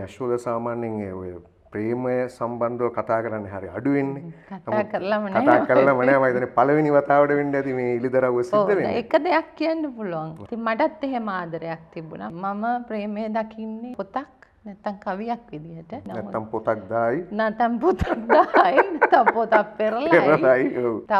යශෝද සාමාන්‍යෙන් ඔය ප්‍රේමය සම්බන්ධව කතා කරන්න හරි අඩුවෙන්නේ කතා කරලා මනෑ මතන පලවෙනි වතාවට වෙන්න ඇති මේ ඉලිදරව සිද්ධ එක දෙයක් කියන්න පුළුවන් ති මටත් එහෙම ආදරයක් තිබුණා මම ප්‍රේමය දකින්නේ පොතක් නැත්තම් කවියක් විදිහට නැත්තම් පොතක් දායි නටම් පොතක් දායි නැත්තම් පොතක් පෙරලයි තවමත්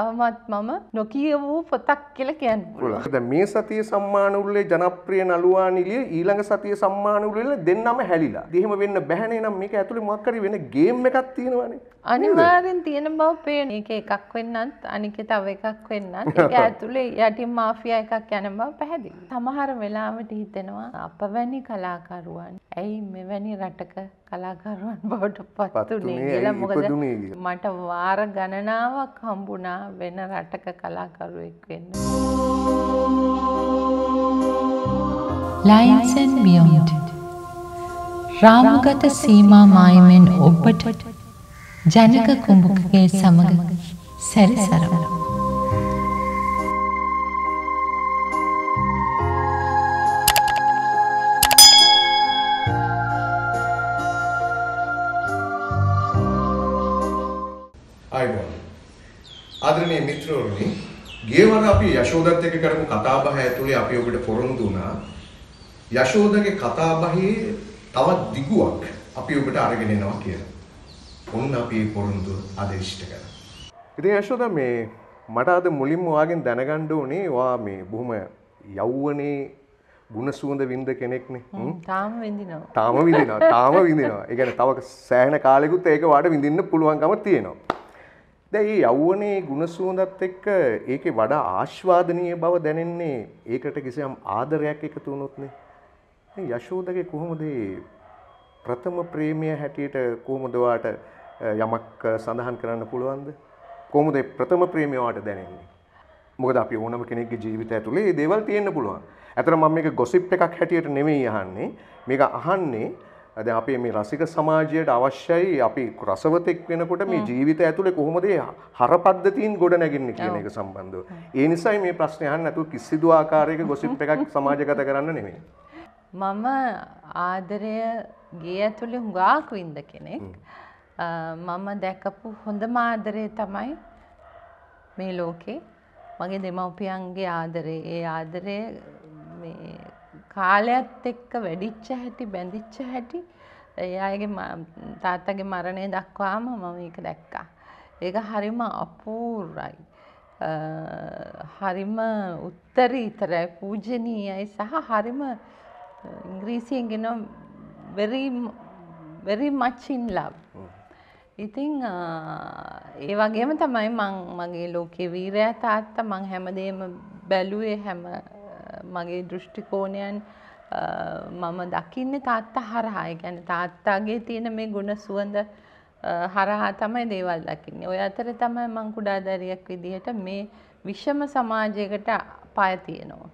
මම නොකිය වූ පොතක් කියලා කියන්න පුළුවන් දැන් මේ සතිය සම්මාන උළෙලේ ජනප්‍රිය නළුවා නිලිය ඊළඟ සතිය සම්මාන උළෙලේ දෙන්නම හැලිලා එහෙම වෙන්න බැහැනේ නම් මේක ඇතුලේ මොකක් හරි වෙන ගේම් එකක් තියෙනවානේ අනිවාර්යෙන් තියෙන බව පේන ඒක එකක් වෙන්නත් අනික තව එකක් වෙන්නත් ඒක ඇතුලේ යටින් මාෆියා එකක් යන බව පැහැදිලි සමහර වෙලාවට හිතෙනවා අප වැනි කලාකරුවන් ඇයි මෙව එවැනි රටක කලාකරුවන් බවට පත්තුනේ කියලා මොකද මට වාර ගණනාවක් හම්බුණා වෙන රටක කලාකරුවෙක් වෙන්න. Lines and Beyond රාමගත සීමා මායමෙන් ඔබට ජනක කුඹුකගේ සමග සැරිසරමු. කරන්නේ මිත්‍රෝනි ගේවර අපි යශෝදත් එක්ක කරපු කතාබහ ඇතුලේ අපි ඔබට පොරොන්දු වුණා යශෝදගේ කතාබහේ තවත් දිගුවක් අපි ඔබට අරගෙන එනවා කියලා. ඔන්න අපි පොරොන්දු අද ඉෂ්ට කරා. ඉතින් යශෝද මේ මට අද මුලින්ම ඔයාගෙන් දැනගන්න ඕනේ ඔයා මේ බොහොම යෞවනයේ ගුණ සුවඳ වින්ද කෙනෙක්නේ. තාම විඳිනවා. තාම විඳිනවා. තාම විඳිනවා. ඒ කියන්නේ තව සෑහෙන කාලෙකුත් ඒක වාට විඳින්න පුළුවන්කම තියෙනවා. දැ ඒ යව්වනේ ගුණසුවදත් එක්ක ඒක වඩා ආශ්වාදනය බව දැනෙන්නේ ඒකට කිසියම් ආදරයක් එකතු වුණොත්නේ යශෝදගේ කොහොමදේ ප්‍රථම ප්‍රේමය හැටියට කොහොමදවාට යමක් සඳහන් කරන්න පුළුවන්ද කොහොමද ප්‍රථම ප්‍රේමයවාට දැනෙන්නේ මොකද අපි ඕනම කෙනෙක්ගේ ජීවිත ඇතුලේ දේවල් තියෙන්න පුළුවන්. ඇතර මම මේක ගොසිප් එකක් හැටියට නෙමෙයි අහන්නේ. මේක අහන්නේ ඇද අපේ මේ රසික සමාජයට අවශ්‍යයි අපි රසවතෙක් වෙනකොට මේ ජීවිත ඇතුළේ කොහොමදේ හර පද්ධතින් ගොඩ නැගින්න කියන එක සම්බන්ධව. ඒ නිසයි මේ ප්‍රශ්නයහන් ඇතු කිසිදු ආකාරයක ගොසිප් එකක් සමාජගත කරන්න නෙමේ. මම ආදරය ගේ ඇතුළේ හුඟාක් වින්ද කෙනෙක්. මම දැකපු හොඳ මාදරය තමයි මේ ලෝකේ මගේ දෙමව්පියන්ගේ ආදරේ ඒ ආදරය කාලයත් එක්ක වැඩිච්ච හැටි බැඳිච්ච හැටි ඒ අයගේ තාත්තගේ මරණය දක්වාම මම ඒක දැක්කා. ඒක හරිම අපූර්වයි. හරිම උත්තරීතරයි පූජනීයයි සහ හරිම ඉංග්‍රීසියෙන් ගෙන very very much in love. ඉතින් ඒ වගේම තමයි මං මගේ ලෝකේ වීරයා තාත්තා මං හැමදේම බැලුවේ හැම මගේ දෘෂ්ටිකෝණයන් මම දකින්න තාත්තා හරහා ගැන තාත්තාගේ තියෙන මේ ගුණ සුවඳ හරහා තමයි දේවල් දකින්නේ. ඔය අතර තමයි මං කුඩාදරියක් විදිහට මේ විෂම සමාජයකට පාය තියෙනවා.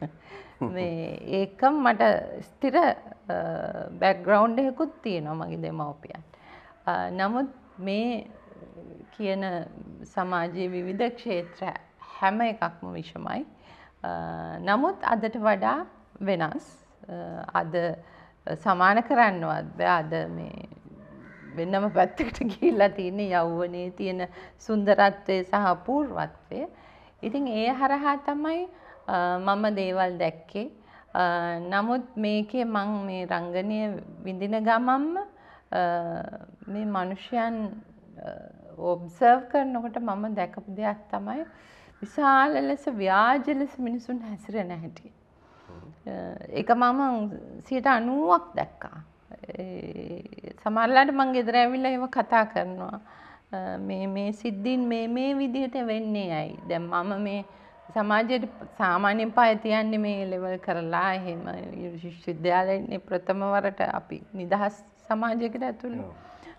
මේ ඒකම මට ස්ථිර බැක්ග්‍රවුන්් එකකුත් තියෙනවා මගේ දෙමවපියන්. නමුත් මේ කියන සමාජයේ විවිධ ක්ෂේත්‍ර හැම එකක්ම විෂමයි. නමුත් අදට වඩා වෙනස් අද සමාන කරන්නවත් බෑ අද මේ වෙන්නම පැත්තකට ගිහිල්ලා තියෙන යෞවනයේ තියෙන සුන්දරත්වය සහ පූර්වත්වය. ඉතින් ඒ හරහා තමයි මම දේවල් දැක්කේ. නමුත් මේකේ මං මේ රංගනය විඳින ගමම්ම මේ මිනිසයන් ඔබ්සර්ව් කරනකොට මම දැකපු දෙයක් තමයි විශාල ලෙස ව්‍යාජ ලෙස මිනිසුන් හැසිරෙන හැටි. ඒක මම 90ක් දැක්කා. සමහරලාට මං ගෙදර ඇවිල්ලා ඒව කතා කරනවා. මේ මේ සිද්ධීන් මේ මේ විදිහට වෙන්නේ ඇයි? දැන් මම මේ සමාජයට සාමාන්‍යයෙන් පය තියන්නේ මේ ලෙවල් කරලා එහෙම විශ්වවිද්‍යාලයේ ප්‍රථම වරට අපි නිදහස් සමාජයකට ඇතුළු.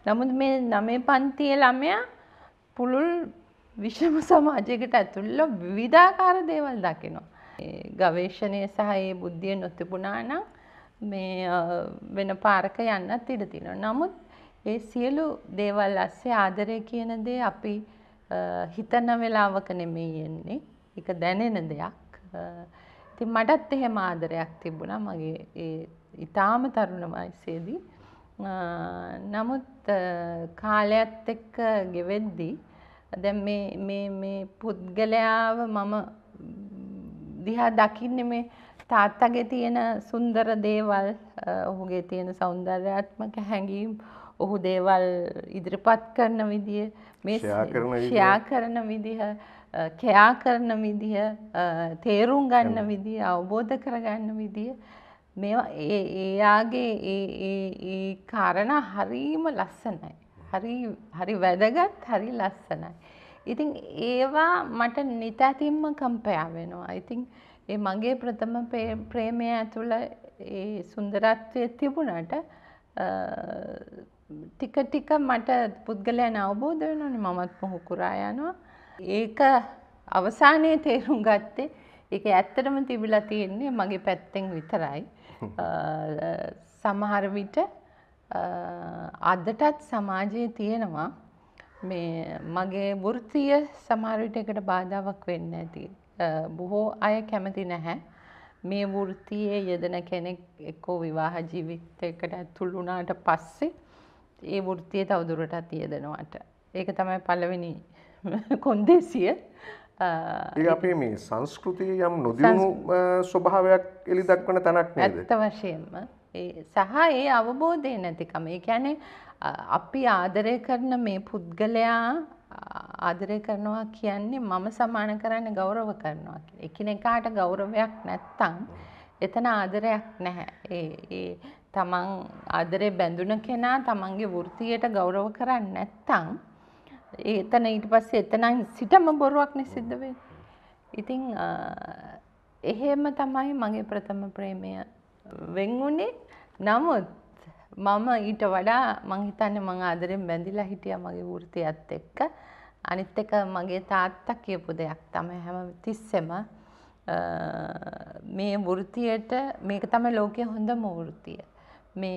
නමුත් මේ 9 පන්තියේ ළමයා පුළුල් විෂම සමාජයකට ඇතුළල විවිධාකාර දේවල් දකිනවා. ගවේෂණය සහයේ බුද්ධිය නොතිබුණානම් මේ වෙන පාරක යන්නත් ඉඩ තිනවා. නමුත් ඒ සියලු දේවල් අස්සේ ආදරය කියන දේ අපි හිතන වෙලාවක නෙමෙයි එන්නේ. ඒක දැනෙන දෙයක්. ඉතින් මටත් එහෙම ආදරයක් තිබුණා මගේ ඒ ඊටාම තරුණ වයසේදී. නමුත් කාලයත් එක්ක ගෙවෙද්දී දැන් මේ මේ මේ පුද්ගලයාව මම දිහා දකින්නේ මේ තාත්තගේ තියෙන සුන්දර දේවල් ඔහුගේ තියෙන సౌందర్యාත්මක හැඟීම් ඔහු දේවල් ඉදිරිපත් කරන විදිය මේ ෂෙයා කරන විදිහ කෑ කරන විදිහ තේරුම් ගන්න විදිහ අවබෝධ කරගන්න විදිහ මේවා ඒ එයාගේ ඒ ඒ ඒ කාරණා හරීම ලස්සනයි හරි හරි වැදගත් හරි ලස්සනයි. ඉතින් ඒවා මට නිතැතිම්ම කම්පයා වෙනවා. ඉතින් ඒ මගේ ප්‍රථම ප්‍රේමය ඇතුළ ඒ සුන්දරත්වය තිබුණට ටික ටික මට පුද්ගලයන් අවබෝධ වෙනවන මමත් මොහුකුරා යනවා. ඒක අවසානයේ තේරුම් ගත්තේ ඒක ඇත්තටම තිබිලා තියෙන්නේ මගේ පැත්තෙන් විතරයි. සමහර විට අදටත් සමාජයේ තියෙනවා මේ මගේ වෘත්තිය සමහරවිට එකට බාධාවක් වෙන්න ඇති. බොහෝ අය කැමති නැහැ. මේ වෘත්තියේ යෙදෙන කෙනෙක් එක්කෝ විවාහ ජීවිතයකට ඇතුල් වුණාට පස්සේ ඒ වෘත්තිය තවදුරටත් යෙදෙනවට. ඒක තමයි පළවෙනි කොන්දේසිය. ඒ අපේ මේ සංස්කෘතිය යම් නොදියුණු ස්වභාවයක් එලි දක්වන තැනක් නේද? ඇත්ත වශයෙන්ම. සහ ඒ අවබෝධය නැතිකම. ඒ කියන්නේ අපි ආදරය කරන මේ පුද්ගලයා ආදරය කරනවා කියන්නේ මම සමාන කරන්න ගෞරව කරනවා කියලා. එකිනෙකාට ගෞරවයක් නැත්තම් එතන ආදරයක් නැහැ. ඒ තමන් ආදරේ බැඳුන කෙනා තමන්ගේ වෘත්තියට ගෞරව කරන්නේ නැත්තම් එතන ඊට පස්සේ එතනින් සිටම බොරුවක් නේ සිද්ධ වෙන්නේ. ඉතින් එහෙම තමයි මගේ ප්‍රථම ප්‍රේමය වෙන්වුනේ නමුත් මම ඊට වඩා මංහිතන්න මං ආදරෙන් බැඳිලා හිටිය මගේ වෘතියත් එක්ක අනිත් එක මගේ තාත්තා කියපු දෙයක් තමයි හැම තිස්සෙම මේ වෘතියට මේක තමයි ලෝකයේ හොඳම වෘතිය. මේ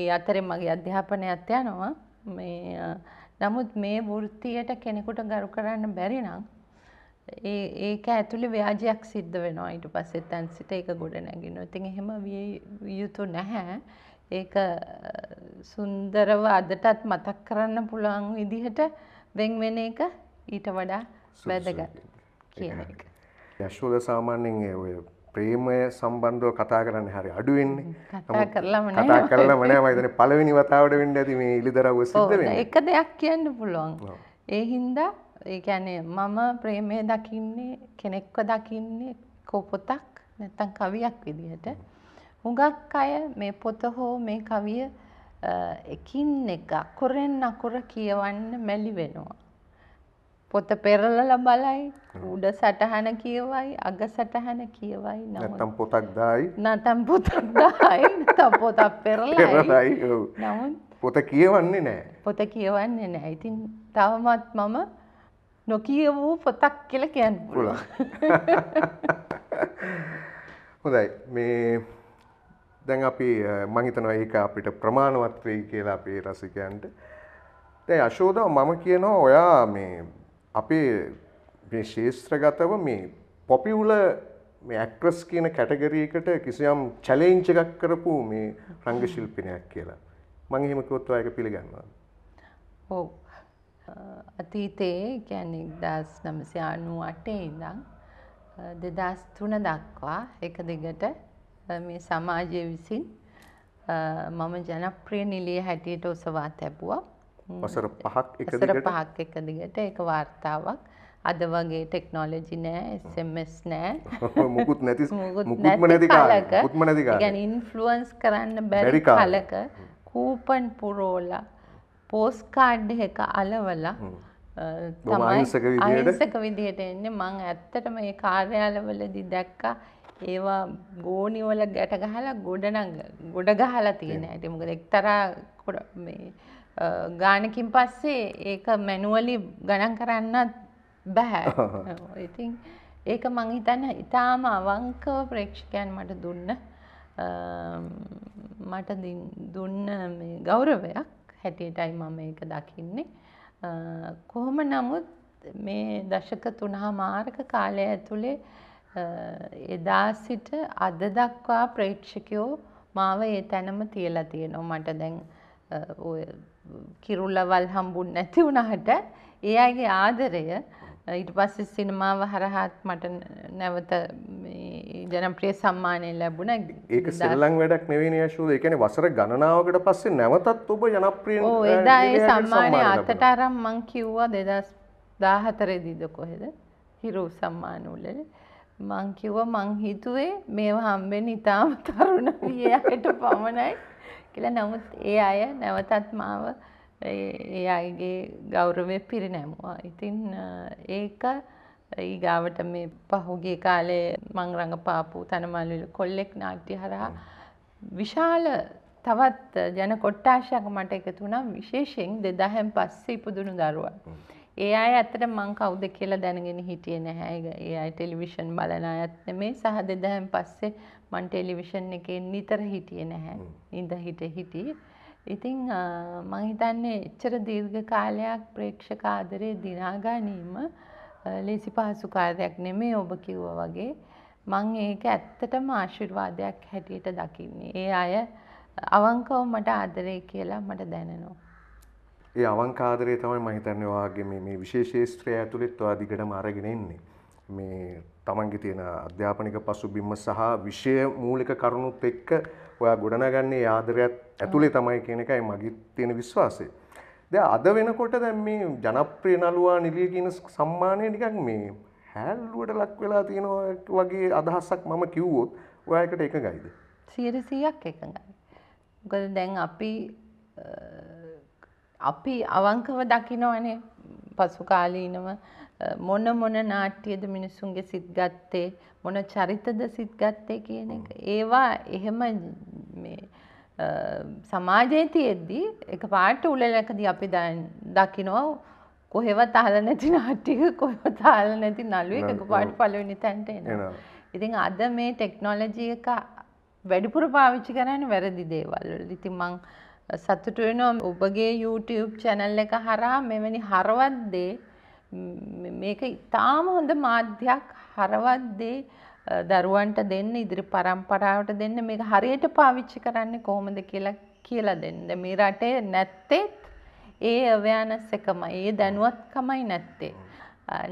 ඒ අතරේ මගේ අධ්‍යාපනයත් යනවා. මේ නමුත් මේ වෘතියට කෙනෙකුට ගරු කරන්න බැරි නම් ඒක ඇතුළි ව්‍යාජයක් සිද්ධ වෙනවා ඊට පස්සේ තැන් සිට ඒක ගොඩ නැගෙන ඉතින් එහෙම විය යුතු නැහැ ඒක සුන්දරව අදටත් මතක් කරන්න පුළුවන් විදිහට වෙන් වෙන එක ඊට වඩා වැදගත් කියන එක. යශෝද සාමාන්‍යයෙන් ඔය ප්‍රේමය සම්බන්ධව කතා කරන්න හරි අඩුවෙන්නේ කතා කරලම නෑ කතා කරලම නෑ මම හිතන්නේ පළවෙනි වතාවට වෙන්න ඇති මේ ඉලිදරව් සිද්ධ වෙන්නේ. එක දෙයක් කියන්න පුළුවන්. ඒ හින්දා ඒ කියන්නේ මම ප්‍රේමය දකින්නේ කෙනෙක්ව දකින්නේ කොපොතක් නැත්තම් කවියක් විදිහට. හුඟක් අය මේ පොත හෝ මේ කවිය එකින් එක අකුරෙන් අකුර කියවන්න මැලි වෙනවා. පොත පෙරලලා බලයි උඩ සටහන කියවයි අග සටහන කියවයි නැත්නම් පොතක් දායි නැත්නම් පොතක් දායි නැත්නම් පොතක් පෙරලයි නමුත් පොත කියවන්නේ නැහැ පොත කියවන්නේ නැහැ ඉතින් තවමත් මම නොකිය වූ පොතක් කියල කියන්න පුළ හොඳයි මේ දැන් අපි මංහිතනවා ඒක අපිට ප්‍රමාණවත්වයි කියලා අපේ රසිකයන්ට දැ අශෝදව මම කියනවා ඔයා මේ අපේ ශේෂත්‍රගතව මේ පොපිවුල මේ ඇක්ට්‍රස් කියන කැටගරීකට කිසියම් චලෙන්ච එකක් කරපු මේ රංග ශිල්පිනයක් කියලා මං එහෙමකොත්වා එක පිළිගන්නවා ඔව් අතීතයේ කියන්නේ දස් නමසි අනු අටේ ඉඳං දෙදස් තුන දක්වා එක දෙගට මේ සමාජය විසින් මම ජනප්‍රිය නිලිය හැටියට ඔසවා තැබුවා වසර පහක් එකසර පහක් එක දිගට එක වාර්තාවක් අද වගේ ටෙක්නෝලජි නෑ එස්MS නෑ මුකුත් නැති මුකුත් නැති ගැන ඉන්ෆලුවන්ස් කරන්න බැරි කලක කූපන් පුරෝලා පෝස් කාඩ් එක අලවලා තමයි අහිංසක විදිහට එන්නේ මං ඇත්තටම මේ කාර්යාලවලදී දැක්කා ඒවා ගෝනිවල ගැට ගහලා ගොඩනඟ ගොඩ ගහලා තියෙන ඇති මොකද එක්තරා මේ ගානකින් පස්සේ ඒක මැනුවලි ගණන් කරන්නත් බෑ ඉතින් ඒක මං හිතන්න ඉතාම අවංකව ප්‍රේක්ෂකයන් මට දුන්න මට දුන්න ගෞරවයක් හැටියටයි මම ඒක දකින්නේ. කොහොම නමුත් මේ දශක තුනහා මාර්ක කාලය ඇතුළේ එදා සිට අද දක්වා ප්‍රේක්ෂකයෝ මාව ඒ තැනම තියලා තියෙනවා. මට දැන් ඔය කිරුල්ලවල් හම්බුන් නැති වුණාට ඒ අයගේ ආදරය ඊට පස්සේ සිනමාව හරහාත් මට නැවත මේ ජනප්‍රිය සම්මානය ලැබුණ ඒක සෙල්ලං වැඩක් නෙවෙන යශූද එකන වසර ගණනාවකට පස්සේ නැවතත් ඔබ ජනප්‍රිය එදා ඒ සම්මානය අතට අරම් මං කිව්වා දෙදස් දාහතරේදීද කොහෙද හිරු සම්මානූලල මං කිව්ව මං හිතුවේ මේ හම්බෙන් ඉතාම තරුණ වියකට පමණයි කියලා නමුත් ඒ අය නැවතත් මාව ඒ අයගේ ගෞරවය පිරිනැමුවා. ඉතින් ඒක ඊගාවට මේ පහුගේ කාලේ මං රඟපාපු තනමල්විල කොල්ලෙක් නාට්‍ය හරහා විශාල තවත් ජන කොට්ටාශයක් මට එකතු වුණා විශේෂයෙන් 2000න් පස්සේ ඉපදුණු දරුවා. ඒ අය ඇත්තට මං කවුද කියලා දැනගෙන හිටියේ නැහැ. ඒ අය ටෙලිවිෂන් බලන අයත් නෙමේ සහ 2000න් පස්සේ මං ටෙලිවිෂන් එකේ නිතර හිටියේ නැහැ. නිඳ හිට හිටියේ. ඉතින් මං හිතන්නේ එච්චර දීර්ඝ කාලයක් ප්‍රේක්ෂක ආදරේ දිනා ගැනීම ලේසි පහසු කාර්යයක් නෙමේ ඔබ කිව්වා වගේ මම ඒක ඇත්තටම ආශිර්වාදයක් හැටියට දකින්නේ. ඒ අය අවංකව මට ආදරේ කියලා මට දැනෙනවා. ඒ අවංක ආදරේ තමයි මම හිතන්නේ ඔයාගේ මේ මේ විශේෂ ශාස්ත්‍රය ඇතුළෙත් ඔයා දිගටම අරගෙන ඉන්නේ. මේ තමන්ගේ තියෙන අධ්‍යාපනික පසුබිම සහ විෂය මූලික කරුණුත් එක්ක ඔයා ගොඩනගන්නේ ආදරයත් ඇතුළේ තමයි කියන එකයි මගේ තියෙන විශ්වාසය. ද අද වෙනකොට දැන් මේ ජනප්‍රිය නළුවා නිලිය කියන සම්මානය නිකක් මේ හැල්ලුවට ලක් වෙලා තියෙනවා වගේ අදහසක් මම කිව්වොත් ඔයායකට එක ගයිද. සියයට සීයක් එකඟයි. ගොද දැන් අපි අපි අවංකව දකිනවනේ පසුකාලීනව මොන මොන නාට්‍යද මිනිසුන්ගේ සිත් ගත්තේ මොන චරිතද සිත් ගත්තේ කියන එක. ඒවා එහෙම මේ සමාජයේ තියෙද්දී එක පාට උලලකදී අපි දකිනවා කොහෙවත් අහලා නැති නාට්‍යයක කොහෙවත් අහලා නැති නළුවෙක් එක පාට පළවෙනි තැනට එනවා. ඉතින් අද මේ ටෙක්නොලොජි එක වැඩිපුර පාවිච්චි කරන්නේ වැරදි දේවල් වලට. ඉතින් මං සතුටු වෙනවා ඔබගේ YouTube channel එක හරහා මෙවැනි හරවත් දේ මේක ඉතාම හොඳ මාධ්‍යයක් හරවත් දේ දරුවන්ට දෙන්න ඉදිරි පරම්පරාවට දෙන්න මේක හරියට පාවිච්චි කරන්නේ කොහොමද කියලා කියලා දෙන්න. මේ රටේ නැත්තේත් ඒ අවයනස් එකමයි. ඒ දැනුවත්කමයි නැත්තේ.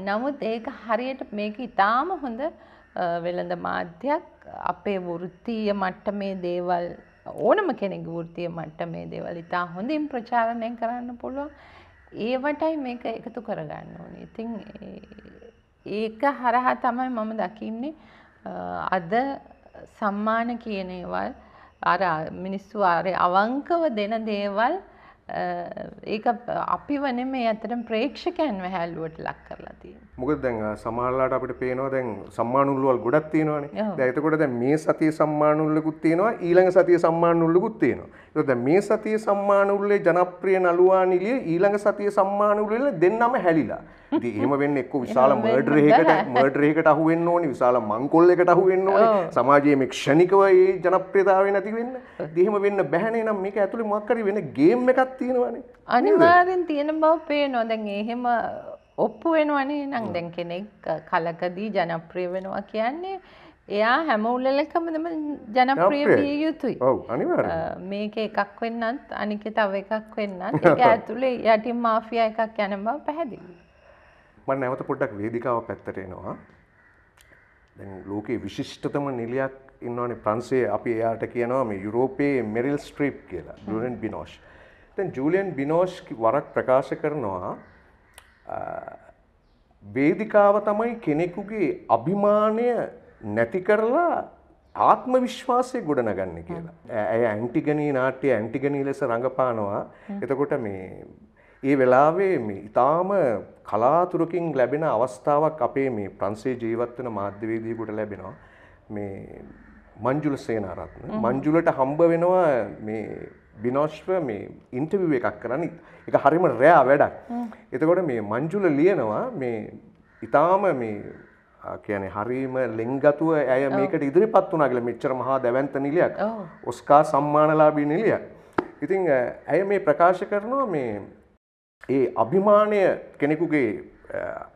නමුත් ඒක හරියට මේක ඉතාම හොඳ වෙළඳ මාධ්‍යයක් අපේ වෘත්තීය මට්ටමේ දේවල් ඕනම කෙනෙක් වෘත්තීය මට්ටමේ දේවල් ඉතා හොඳින් ප්‍රචාරණය කරන්න පුළුවන්. ඒවටයි මේක එකතු කරගන්න ඕනේ. ඉතින් ඒක හරහා තමයි මම දකින්නේ අද සම්මාන කියන ඒවල් අර මිනිස්සු ආරය අවංකව දෙන දේවල් ඒ අපි වන මේ ඇතරම් ප්‍රේක්ෂකයන් හැල්ලුවට ලක් කරලාති. මොකද දැන් සමහල්ලාට අපට පේනවා දැන් සම්මානුල්ලුවල් ගොඩත් තියෙනවානේ දැතකොට දැ මේ සතිය සම්මානුල්ලකුත් තියෙනවා ඊළඟ සතිය සම්මානුල්ලකුත් තියෙනවා ද මේ සතිය සම්මානුල්ලේ ජනප්‍රිය නළුවා නිලිය ඊළඟ සතිය සම්මානුල්ලල දෙන්නම හැලිලා එහෙම වෙන්න එක්ක විශාල මර්ඩරයකට මර්ඩරයකට අහුවෙන්න ඕනි විශාල මංකොල් එකට අහුවෙන්න ඕනි සමාජයේ මේ ක්ෂණිකව ඒ ජනප්‍රියතාවය නැති වෙන්න. එහෙම වෙන්න බැහැනේ නම් මේක ඇතුලේ මොකක් හරි වෙන ගේම් එකක් තියෙනවානේ. අනිවාර්යෙන් තියෙන බව පේනවා. දැන් එහෙම ඔප්පු වෙනවනේ නම් දැන් කෙනෙක් කලකදී ජනප්‍රිය වෙනවා කියන්නේ එයා හැම උලලකම තම ජනප්‍රිය විය යුතුයි. ඔව් අනිවාර්යයෙන්. මේක එකක් වෙන්නත් අනික තව එකක් වෙන්නත් ඒක ඇතුලේ යටින් මාෆියා එකක් යන බව පැහැදිලියි. මට නැවත පොඩ්ඩක් වේදිකාව පැත්තට එනවා දැන් ලෝකයේ විශිෂ්ටතම නිලියක් ඉන්නවනේ ප්‍රංශයේ අපි එයාට කියනවා මේ යුරෝපයේ මෙරිල් ස්ට්‍රීප් කියලා ජුලියන් බිනෝෂ් දැන් ජූලියන් බිනෝෂ් වරක් ප්‍රකාශ කරනවා වේදිකාව තමයි කෙනෙකුගේ අභිමානය නැති කරලා ආත්ම විශ්වාසය ගොඩනගන්න කියලා. ඇය ඇන්ටිගනී නාට්‍ය ඇන්ටිගනී ලෙස රඟපානවා. එතකොට මේ ඒ වෙලාවේ මේ ඊටාම කලාතුරකින් ලැබෙන අවස්ථාවක් අපේ මේ ප්‍රංශේ ජීවත් වෙන මාධ්‍යවේදියෙකුට ලැබෙනවා. මේ මංජුල සේනාරත්න මංජුලට හම්බ වෙනවා මේ බිනෝශ්ව මේ ඉන්ටර්විව් එකක් කරන්න එක හරිම රෑ වැඩක්. එතකොට මේ මංජුල ලියනවා මේ ඊටාම මේ කියන්නේ හරීම ලෙන්ගතුව ඇය මේකට ඉදිරිපත් වුණා කියලා මෙච්චර මහා දැවැන්ත නිලියක්. ඔස්කා සම්මානලාභී නිලියක්. ඉතින් ඇය මේ ප්‍රකාශ කරනවා මේ ඒ අභිමානය කෙනෙකුගේ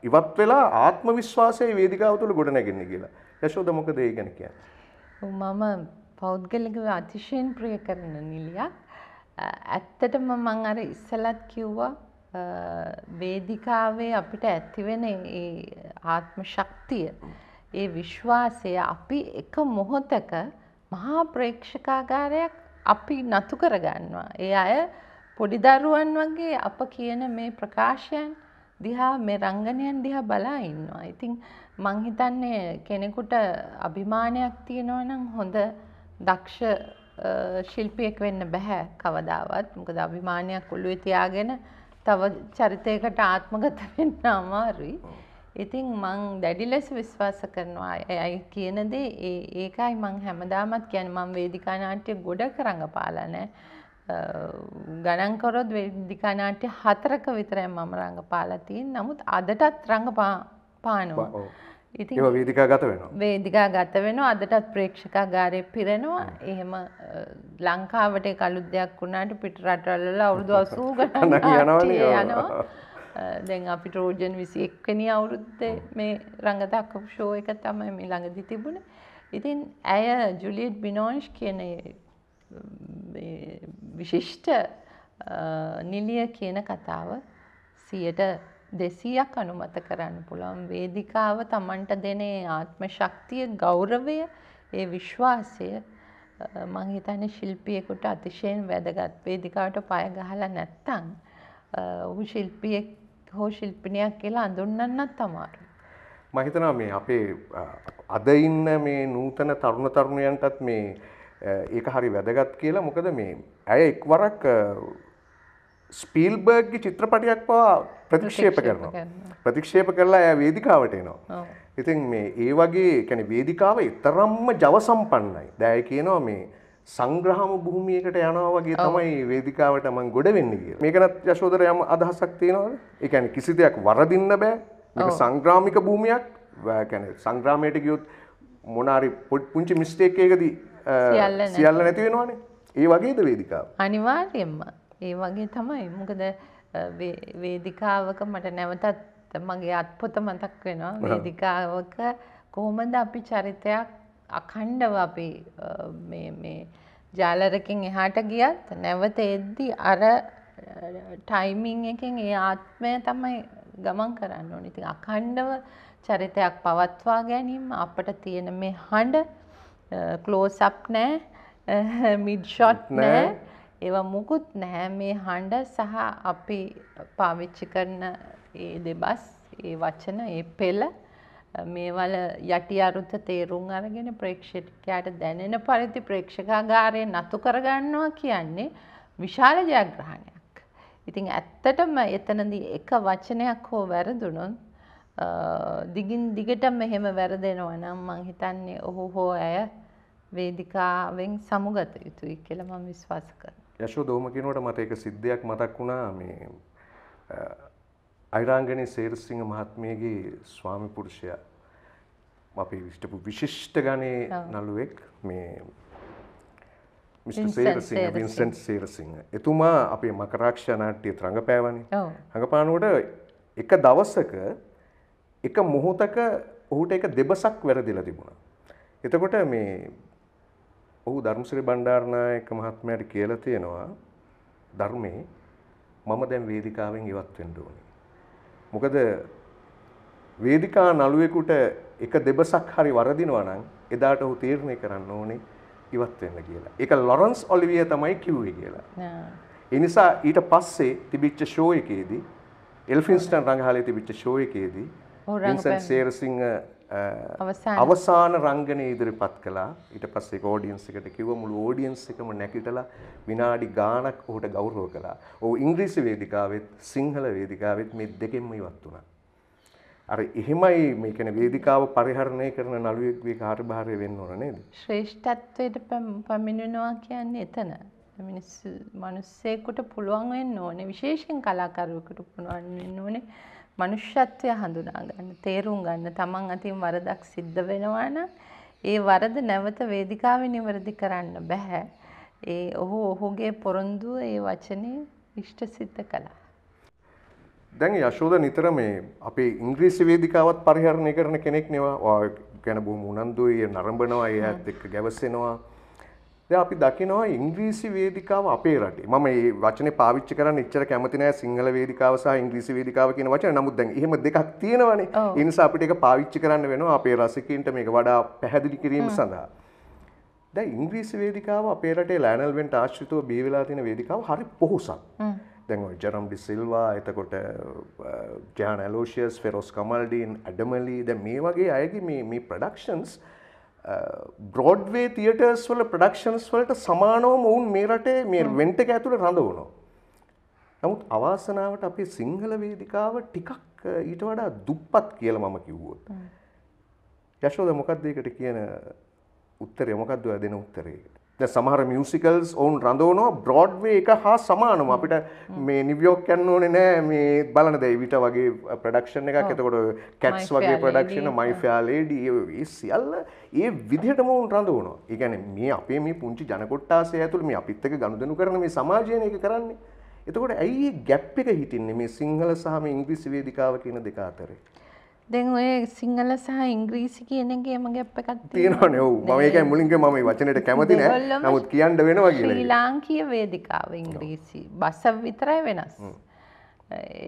ඉවත් වෙලා ආත්ම විශ්වාසය වේදිකාව තුළ ගොඩනැගෙන්න කියලා. යශෝද මොකද ඒ ගැන කියන්නේ? මම පෞද්ගලිකව අතිශයින් ප්‍රිය කරන නිලියක්. ඇත්තටම මම අර ඉස්සලත් කිව්වා වේදිකාවේ අපිට ඇතිවෙන ආත්ම ශක්තිය ඒ විශ්වාසය අපි එක මොහොතක මහා ප්‍රේක්ෂකාගාරයක් අපි නතු කරගන්නවා. ඒ අය පොඩි දරුවන් වගේ අප කියන මේ ප්‍රකාශයන් දිහා මේ රංගනයන් දිහා බලා ඉන්නවා. ඉතින් මං හිතන්නේ කෙනෙකුට අභිමානයක් තියෙනවා නම් හොඳ දක්ෂ ශිල්පියෙක් වෙන්න බෑ කවදාවත්. මොකද අභිමානයක් ඔළුවේ තියාගෙන තව චරිතයකට ආත්මගත වෙන්න අමාරුයි. ඉතින් මං දැඩි ලෙස විශ්වාස කරනවා ඇයි කියන දේ ඒකයි මං හැමදාමත් කියන්නේ මං වේදිකා නාට්‍ය ගොඩක් රඟපාලා නැහැ. ගණන් කරොත් වේදිකා නාට්‍ය හතරක විතරයි මම රඟපාලා තියෙන්නේ. නමුත් අදටත් රඟපානවා. ඉතින් ඒක වේදිකා ගත වෙනවා. වේදිකා ගත වෙනවා. අදටත් ප්‍රේක්ෂකාගාරේ පිරෙනවා. එහෙම ලංකාවට ඒක අලුත් දෙයක් වුණාට පිට රටවල අවුරුදු 80 ගණන් යනවා. දැන් අපි ට්‍රෝජන් 21 වෙනි අවුරුද්දේ මේ රඟදක්කපු ෂෝ එක තමයි මේ ළඟදී තිබුණේ. ඉතින් ඇය ජුලියට් බිනෝන්ෂ් කියන විශිෂ්ට නිලිය කියන කතාව සියට දෙසීයක් අනුමත කරන්න පුළුවන් වේදිකාව තමන්ට දෙනේ ආත්ම ශක්තිය ගෞරවය ඒ විශ්වාසය මං හිතන්නේ ශිල්පියෙකුට අතිශයින් වැදගත් වේදිකාවට පය ගහලා නැත්තම් ඔහු ශිල්පියෙක් හෝ ශිල්පිනියක් කියලා අඳුන්වන්නත් අමාරුයි. මම හිතනවා මේ අපේ අද ඉන්න මේ නූතන තරුණ තරුණියන්ටත් මේ ඒක හරි වැදගත් කියලා මොකද මේ ඇය එක්වරක් ස්පීල්බර්ග්ගි චිත්‍රපටයක් පවා ප්‍රතික්ෂේප කරනවා ප්‍රතික්ෂේප කරලා ඇය වේදිකාවට එනවා ඉතින් මේ ඒ වගේ කැන වේදිකාව ඉතරම්ම ජවසම්පන්නයි දැය කියනවා මේ සංග්‍රහම භූමියකට යනවා වගේ තමයි වේදිකාවට මං ගොඩ වෙන්න කිය මේකනත් යශෝදර යම අදහසක් තියෙනවද එකැන කිසි දෙයක් වරදින්න බෑ සංග්‍රාමික භූමයක් වැැන සංග්‍රාමයට ගියුත් මොනාරි පොට් පුංචි මිස්ටේක් එකදී සියල්ල නැති වෙනවානේ ඒ වගේද වේදිකාව අනිවාර්යෙන්ම ඒ වගේ තමයි මොකද වේදිකාවක මට නැවතත් මගේ අත්පොත මතක් වෙනවා වේදිකාවක කොහොමද අපි චරිතයක් අඛණ්ඩව අපි ජාලරකින් එහාට ගියත් නැවත එද්දි අර ටයිමිං එකෙන් ඒ ආත්මය තමයි ගමන් කරන්න ඕන ඉතින් අඛණ්ඩව චරිතයක් පවත්වා ගැනීම අපට තියෙන මේ හඬ කලෝස් අප් නෑ මිඩ්ෂොට් නෑ ඒව මුකුත් නැහැ මේ හඬ සහ අපි පාවිච්චි කරන ඒ දෙබස් ඒ වචන ඒ පෙළ මේවල යටි අරුත තේරුම් අරගෙන ප්‍රේක්ෂකයාට දැනෙන පරිදි ප්‍රේක්ෂකාගාරය නතු කරගන්නවා කියන්නේ විශාල ජයග්‍රහණයක්. ඉතින් ඇත්තටම එතනදී එක වචනයක් හෝ වැරදුනොත් දිගින් දිගටම මෙහෙම වැරදෙනවා නම් මං හිතන්නේ ඔහු හෝ ඇය වේදිකාවෙන් සමුගත යුතුයි කියලා මම විශ්වාස කරනවා. යශෝ දෝම කියනකොට මට ඒක සිද්ධියක් මතක් වුණා මේ අයිරාංගනේ සේරසිංහ මහත්මියගේ ස්වාමි පුරුෂයා අපි විශ්ටපු විශිෂ්ට ගණේ නළුවෙක් මේ සේරසිංහ වින්සන්ට් සේරසිංහ එතුමා අපේ මකරාක්ෂා නාට්‍යය ත්‍රඟපෑවනේ හඟපානකොට එක දවසක එක මොහොතක ඔහුට එක දෙබසක් වැරදිලා තිබුණා. එතකොට මේ ඔහු ධර්මශ්‍රී බණ්ඩාරනායක මහත්මයාට කියලා තියෙනවා ධර්මයේ මම දැන් වේදිකාවෙන් ඉවත් වෙන්න ඕනේ. මොකද වේදිකා නළුවෙකුට එක දෙබසක් හරි වරදිනවා නම් එදාට ඔහු තීරණය කරන්න ඕනේ ඉවත් වෙන්න කියලා. ඒක ලොරන්ස් ඔලිවිය තමයි කිව්වේ කියලා. ඒ නිසා ඊට පස්සේ තිබිච්ච ෂෝ එකේදී එල්ෆින්ස්ටන් රංගහාලේ තිබිච්ච ෂෝ එකේදී වින්සන් සේරසිංහ අවසාන රංගනය ඉදිරිපත් කළා ඊට පස්සේ ඕඩියන්ස් එකට කිව්ව මුළු ඕඩියන්ස් එකම නැගිටලා විනාඩි ගාණක් ඔහුට ගෞරව කළා. ඔහු ඉංග්‍රීසි වේදිකාවෙත් සිංහල වේදිකාවෙත් මේ දෙකෙන්ම ඉවත් වුණා. අර එහෙමයි මේ කියන්නේ වේදිකාව පරිහරණය කරන නළුවෙක්ගේ කාර්යභාරය වෙන්න ඕන නේද? ශ්‍රේෂ්ඨත්වයට පමිනෙනවා කියන්නේ එතන. මිනිස්සු මිනිස්සෙකුට පුළුවන් වෙන්න ඕනේ විශේෂයෙන් කලාකරුවෙකුට පුළුවන් වෙන්න ඕනේ මනුෂ්‍යත්වය හඳුනා ගන්න, තේරුම් ගන්න, තමන් අතින් වරදක් සිද්ධ වෙනවා ඒ වරද නැවත වේදිකාවේ නිවැරදි කරන්න බෑ. ඒ ඔහු ඔහුගේ පොරොන්දුව ඒ වචනේ ඉෂ්ටසිද්ධ කළා. දැන් යශෝද නිතර මේ අපේ ඉංග්‍රීසි වේදිකාවත් පරිහරණය කරන කෙනෙක් නෙවා. ඔයා ගැන බොහොම උනන්දුයි, නරඹනවා, ඒ ඇත් එක්ක ගැවසෙනවා. දැන් අපි දකිනවා ඉංග්‍රීසි වේදිකාව අපේ රටේ. මම මේ වචනේ පාවිච්චි කරන්න ඉච්චර කැමති නෑ සිංහල වේදිකාව සහ ඉංග්‍රීසි වේදිකාව කියන වචන. නමුත් දැන් එහෙම දෙකක් තියෙනවානේ. ඒ නිසා අපිට ඒක පාවිච්චි කරන්න වෙනවා අපේ රසිකයින්ට මේක වඩා පැහැදිලි කිරීම සඳහා. දැ ඉංග්‍රීසි වේදිකාව අපේ රටේ ලෑනල්වෙන්ට ආශ්‍රිතව බිවෙලා තියෙන වේදිකාව හරි පොහොසත් දැන් ජරම් ඩිසිල්වා එතකොට ජාන ඇලෝෂියස් ෆෙරොස් කමල්ඩීන් අඩමලි දැ මේ වගේ අයගේ මේ ප්‍රඩක්ෂන්ස් බ්‍රෝඩ්වේ තියටර්ස් වල ප්‍රඩක්ෂන්ස් වලට සමානවම ඔවුන් මේ රටේ මේ වෙන්ටක ඇතුළ රඳවුණෝ. නමුත් අවාසනාවට අපි සිංහල වේදිකාව ටිකක් ඊට වඩා දුප්පත් කියල මම කිව්වොත්. යශෝද මොකක්දකට කියන උත්තර මොකක්දව දෙන උත්තරයකට. සමහර මියසිකල්ස් ඔවුන් රඳෝනෝ බ්‍රෝඩ්වේ එක හා සමානම අපිට මේ නිවියෝක් යන්න ඕන නෑ මේ බලන දැයිවිට වගේ ප්‍රඩක්ෂණ uh, එකක් එතකොට කැට්ස් වගේ ප්‍රඩක්ෂණ මයිෆයාලේඩ සියල්ල ඒ විදිහටම ඔවුන් රඳෝනෝ ඒගැන මේ අපේ මේ පුංචි ජනකොට්ටාසය ඇතුළ මේ අපිත්තක ගණුදනු කරන මේ සමාජයන එක කරන්නේ එතකොට ඇයි ගැප් එක හිටින්නේ මේ සිංහල සහම ඉංග්‍රීසි වේදිකාව කියන දෙක අතරේ දැන් ඔය සිංහල සහ ඉංග්‍රීසි කියනගේ එම ගැප් එකක් තියෙනවන ඔව් ඒක මුලින්ගේ මම වචනයට කැමති නෑ නමුත් කියන්න වෙනවා කියලා ශ්‍රී ලාංකීය වේදිකාව ඉංග්‍රීසි බස විතරයි වෙනස්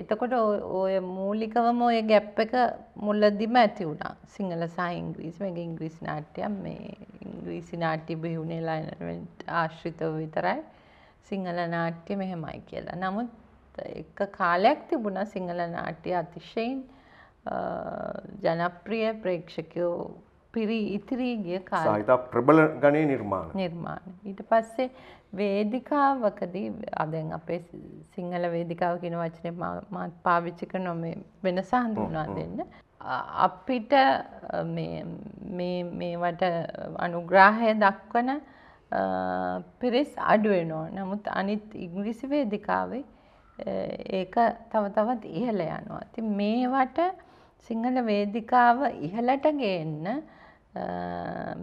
එතකොට ඔය මූලිකවම ඔය ගැප් එක මුලදිම ඇති වුණා සිංහල සහ ඉංග්‍රීසි මේක ඉංග්‍රීසි නාට්‍යයක් මේ ඉංග්‍රීසි නාට්‍ය බිහුනේ ලයිනර්මන්ට් ආශ්‍රිතව විතරයි සිංහල නාට්‍ය මෙහෙමයි කියලා. නමුත් එක කාලයක් තිබුණා සිංහල නාට්‍ය අතිශයින් ජනප්‍රිය ප්‍රේක්ෂකයෝ පිරි ඉතිරී ගිය කාලේ ප්‍රබල ගණයේ නිර්මාණ නිර්මාණ ඊට පස්සේ වේදිකාවකදී අදැන් අපේ සිංහල වේදිකාව කියන වචනේ මාත් පාවිච්චි කරනවා මේ වෙනස හඳුන්වා දෙන්න අපිට මේ මේ මේවට අනුග්‍රාහය දක්වන පිරිස් අඩු වෙනවා නමුත් අනිත් ඉංග්‍රීසි වේදිකාවේ ඒක තව තවත් ඉහළ යනවා ඉතින් මේවට සිංහල වේදිකාව ඉහළට ගේන්න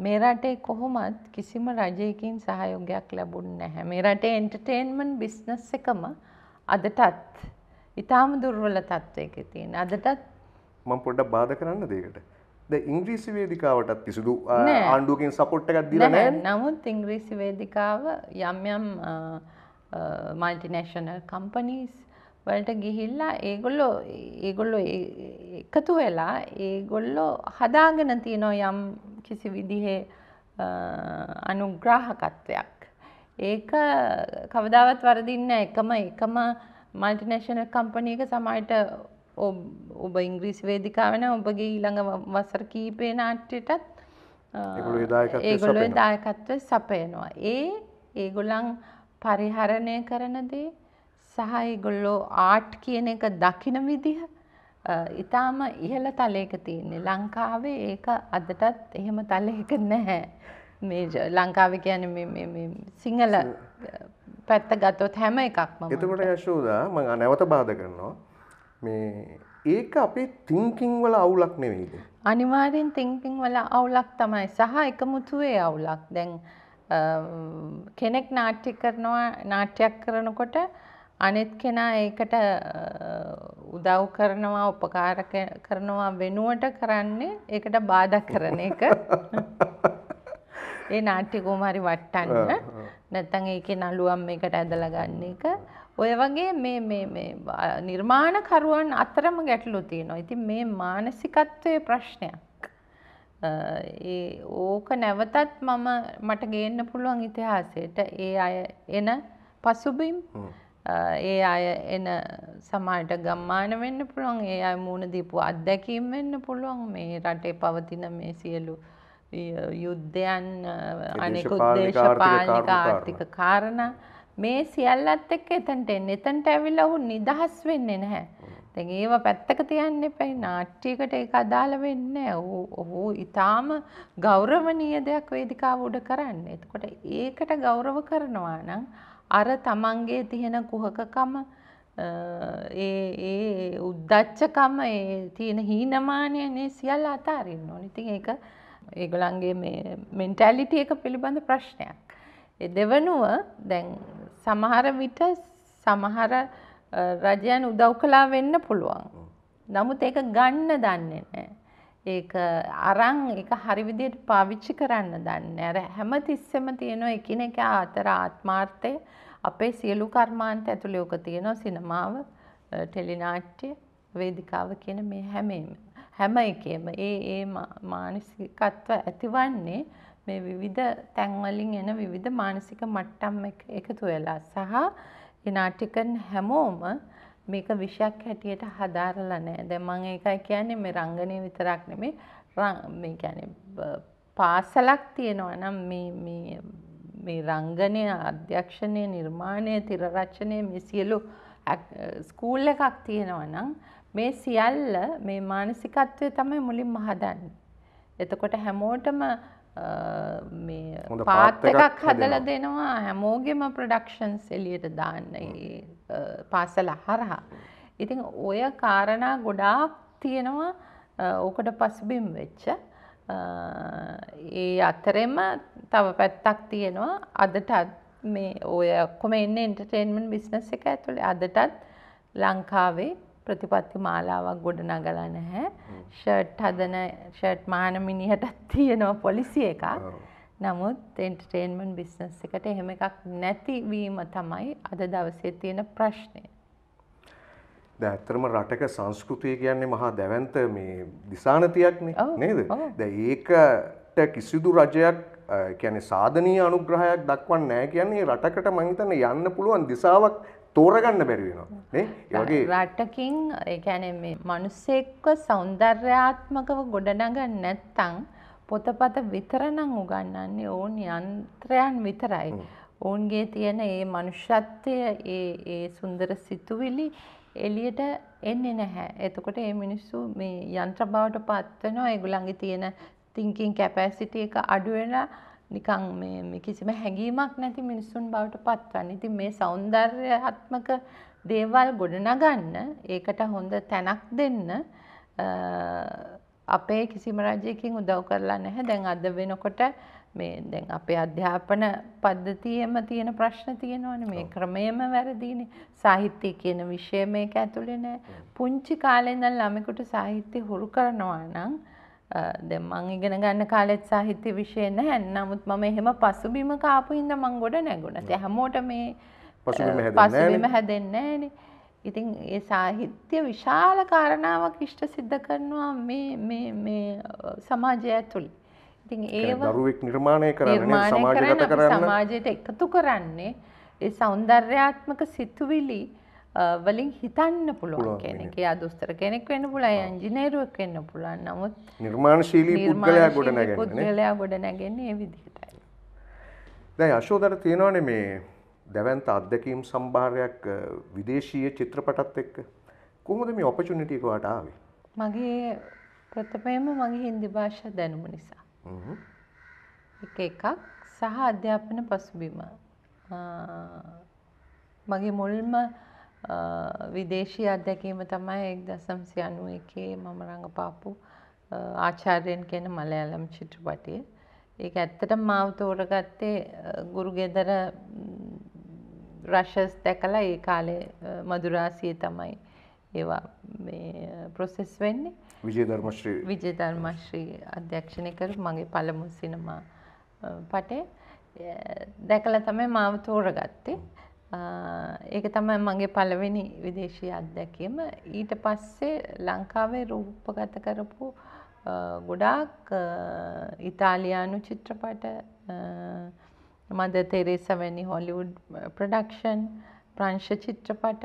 මේ රටේ කොහොමත් කිසිම රජයකින් සහයෝගයක් ලැබුණ නැහැ. මේ රටේ එන්ටර්ටේන්මන්ට් බිස්නස් එකම අදටත් ඉතාම දුර්වල තත්ත්වයක තියෙන. අදටත් මම පොඩ්ඩක් බාධා කරන්න දෙයකට. ද ඉංග්‍රීසි වේදිකාවටත් කිසිදු ආණ්ඩුවකින් සපෝට් එකක් දීලා නැහැ. නමුත් ඉංග්‍රීසි වේදිකාව යම් යම් මල්ටිනේෂනල් කම්පනීස් වලට ගිහිල්ලා ඒගොල්ලෝ ඒගොල්ලෝ එකතු වෙලා ඒගොල්ලෝ හදාගෙන තියෙනෝ යම් කිසි විදිහේ අනුග්‍රාහකත්වයක්. ඒක කවදාවත් වරදින්න එකම එකම මල්ටිනේෂනල් කම්පනයක සමයිට ඔබ ඉංග්‍රීස් වේදිකාවන ඔබගේ ඊළඟ වසර කීපේ නාට්‍යයටත් ඒගොලො දායකත්ව සපයනවා. ඒ ඒගොලන් පරිහරණය කරනදේ සහ ඒගොල්ලෝ ආට් කියන එක දකින විදිහ ඉතාම ඉහළ තලයක තියන්නේ ලංකාවේ ඒක අදටත් එහෙම තලයක නැහැ මේ ලංකාව කියන සිංහල පැත්ත ගත්තොත් හැම එකක්ම එතකොට යශෝදා මං නැවත බාධ කරනවා මේ ඒක අපේ තිංකින් වල අවුලක් නෙවෙයිද අනිවාර්යෙන් තිංකින් වල අවුලක් තමයි සහ එකමුතුවේ අවුලක් දැන් කෙනෙක් නාට්‍ය කරනවා නාට්‍යයක් කරනකොට අනෙත් කෙනා ඒකට උදව් කරනවා උපකාර කරනවා වෙනුවට කරන්නේ ඒකට බාධා කරන එක. ඒ නාට්‍ය කුමාරි වට්ටන්න නැත්තම් ඒකේ නළුවම් මේකට ඇදලා ගන්න එක ඔය වගේ මේ මේ මේ නිර්මාණකරුවන් අතරම ගැටලු තියෙනවා. ඉතින් මේ මානසිකත්වයේ ප්‍රශ්නයක්. ඒ ඕක නැවතත් මම මට ගේන්න පුළුවන් ඉතිහාසයට ඒ අය එන පසුබිම් ඒ අය එන සමහරට ගම්මාන වෙන්න පුළුවන් ඒ අය මූණ දීපු අත්දැකීම් වෙන්න පුළුවන් මේ රටේ පවතින මේ සියලු යුද්ධයන් අනෙකුත් දේශපාලනික ආර්ථික කාරණා මේ සියල්ලත් එක්ක එතනට එන්න එතනට ඇවිල්ලා ඔහු නිදහස් වෙන්නේ නැහැ. දැන් ඒව පැත්තක තියන්න එපයි නාට්‍යයකට ඒක අදාළ වෙන්නේ නැහැ. ඔහු ඊටාම ගෞරවණීය දෙයක් වේදිකාව උඩ කරන්නේ. එතකොට ඒකට ගෞරව කරනවා නම් අර තමන්ගේ තියෙන කුහකකම ඒ උද්දච්චකම තියෙන හීනමානයනේ සියල්ල අතාරන්න ඕන ඉතින් ඒක ඒගොලන්ගේ මෙන්ටැලිටිය එක පිළිබඳ ප්‍රශ්නයක්. දෙවනුව දැන් සමහර විට සමහර රජයන් උදව් කලා වෙන්න පුළුවන්. නමුත් ඒක ගන්න දන්නේ නෑ. ඒක අරන් එක හරිවිදියට පාවිච්චි කරන්න දන්න ඇර හැම තිස්සෙම තියෙනවා එකන එක අතර ආත්මාර්ථය අපේ සියලු කර්මාන්ත ඇතුළේ ඕක තියෙනවා සිනමාව ටෙලිනාට්‍ය වේදිකාව කියන මේ හැමේම හැම එකේම ඒ ඒ මානසිකත්ව ඇතිවන්නේ මේ විවිධ තැන්වලින් එන විවිධ මානසික මට්ටම් එකතු වෙලා සහ ඒ නාටිකන් හැමෝම මේක විෂයක් හැටියට හදාරලා නෑ දැන් මම ඒකයි කියන්නේ මේ රංගනය විතරක් නෙමේ මේ කියන්නේ පාසලක් තියෙනවා නම් මේ මේ මේ රංගනය අධ්‍යක්ෂණය නිර්මාණය තිරරචනය මේ සියලු ස්කූල් එකක් තියෙනවා නම් මේ සියල්ල මේ මානසිකත්වය තමයි මුලින්ම හදන්නේ. එතකොට හැමෝටම මේ පාත් එකක් හදලා දෙනවා හැමෝගෙම ප්‍රොඩක්ෂන්ස් එළියට දාන්න. පාසල හරහා. ඉතින් ඔය කාරණා ගොඩාක් තියෙනවා ඕකට පසුබිම් වෙච්ච. ඒ අතරෙම තව පැත්තක් තියෙනවා අදටත් මේ ඔය ඔක්කොම එන්නේ එන්ටර්ටේන්මන්ට් බිස්නස් එක ඇතුලේ අදටත් ලංකාවේ ප්‍රතිපත්ති මාලාවක් ගොඩ නගලා නැහැ. ෂර්ට් හදන ෂර්ට් මහන මිනිහටත් තියෙනවා පොලිසිය එකක්. නමුත් එන්ටර්ටේන්මන්ට් බිස්නස් එකට එහෙම එකක් නැතිවීම තමයි අද දවසේ තියෙන ප්‍රශ්නය. දැන් ඇත්තටම රටක සංස්කෘතිය කියන්නේ මහා දැවැන්ත මේ දිසානතියක්නේ නේද? දැන් ඒකට කිසිදු රජයක් කියන්නේ සාධනීය අනුග්‍රහයක් දක්වන්නේ නැහැ කියන්නේ රටකට මං හිතන්නේ යන්න පුළුවන් දිසාවක් තෝරගන්න බැරි වෙනවා නේ ඒ වගේ රටකින් ඒ කියන්නේ මේ මිනිස්සෙක්ව సౌందర్యාත්මකව ගොඩනගන්නේ නැත්නම් පොතපත විතරනම් උගන්වන්නේ ඕන් යන්ත්‍රයන් විතරයි. ඔවුන්ගේ තියෙන ඒ මනුෂ්‍යත්වය ඒ ඒ සුන්දර සිතුවිලි එළියට එන්නේ නැහැ. එතකොට මේ මිනිස්සු මේ යන්ත්‍ර බවට පත් වෙනවා. ඒගොල්ලන්ගේ තියෙන thinking capacity එක අඩු වෙලා නිකන් මේ කිසිම හැඟීමක් නැති මිනිසුන් බවට පත්වන්නේ. ඉතින් මේ సౌందర్యාත්මක දේවල් ගොඩනගන්න ඒකට හොඳ තැනක් දෙන්න අපේ කිසිම රජයකින් උදව් කරලා නැහැ දැන් අද වෙනකොට මේ දැන් අපේ අධ්‍යාපන පද්ධතියම තියෙන ප්‍රශ්න තියෙනවනේ මේ ක්‍රමයම වැරදීනේ සාහිත්‍ය කියන විෂය මේක ඇතුලේ නෑ පුංචි කාලේ ඉඳන් ළමෙකුට සාහිත්‍ය හුරු කරනවා නම් දැන් මං ඉගෙන ගන්න කාලෙත් සාහිත්‍ය විෂය නැහැ නමුත් මම එහෙම පසුබිම කාපු හින්දා මං ගොඩ නැගුණා ඒ හැමෝටම මේ පසුබිම හැදෙන්නේ නැහැ නේ ඉතින් ඒ සාහිත්‍ය විශාල කාරණාවක් ඉෂ්ට සිද්ධ කරනවා මේ සමාජය ඇතුළි. ඉතින් ඒ දරුවෙක් නිර්මාණය කරන්න සමාජගත කරන්න සමාජයට එකතු කරන්නේ ඒ සෞන්දර්යාත්මක සිතුවිලි වලින් හිතන්න පුළුවන් කෙනෙක්. එයා දොස්තර කෙනෙක් වෙන්න පුළුවන්, ඉංජිනේරුවෙක් වෙන්න පුළුවන්. නමුත් නිර්මාණශීලී පුද්ගලයා ගොඩ නැගෙන්නේ. පුද්ගලයා ගොඩ නැගෙන්නේ මේ විදිහටයි. දැන් අශෝදර තියෙනවනේ මේ දැවන්ත අත්දැකීම් සම්භාරයක් විදේශීය චිත්‍රපටත් එක්ක කොහොමද මේ ඔපචුනිටි එක ඔයාට ආවේ? මගේ ප්‍රථමයෙන්ම මගේ හින්දි භාෂා දැනුම නිසා. හ්ම්. එක එකක් සහ අධ්‍යාපන පසුබිම. මගේ මුල්ම විදේශී අත්දැකීම තමයි 1991 මම රඟපාපු ආචාර්යන් කියන මලයාලම් චිත්‍රපටයේ. ඒක ඇත්තටම මාව තෝරගත්තේ ගුරුගෙදර රශස් දැකලා ඒ කාලේ මදුරාසිය තමයි ඒවා ප්‍රොසෙස් වෙන්නේ විජයධර්මශ්‍රී විජයධර්මශ්‍රී අධ්‍යක්ෂණය කර මගේ පළමු සිනමා පටේ දැකලා තමයි මාව තෝරගත්තේ ඒක තමයි මගේ පළවෙනි විදේශීය අත්දැකීම ඊට පස්සේ ලංකාවේ රූපගත කරපු ගොඩාක් ඉතාලියානු චිත්‍රපට මද තෙරේස වැනි හොලිවුඩ් ප්‍රඩක්ෂන් ප්‍රංශ චිත්‍රපට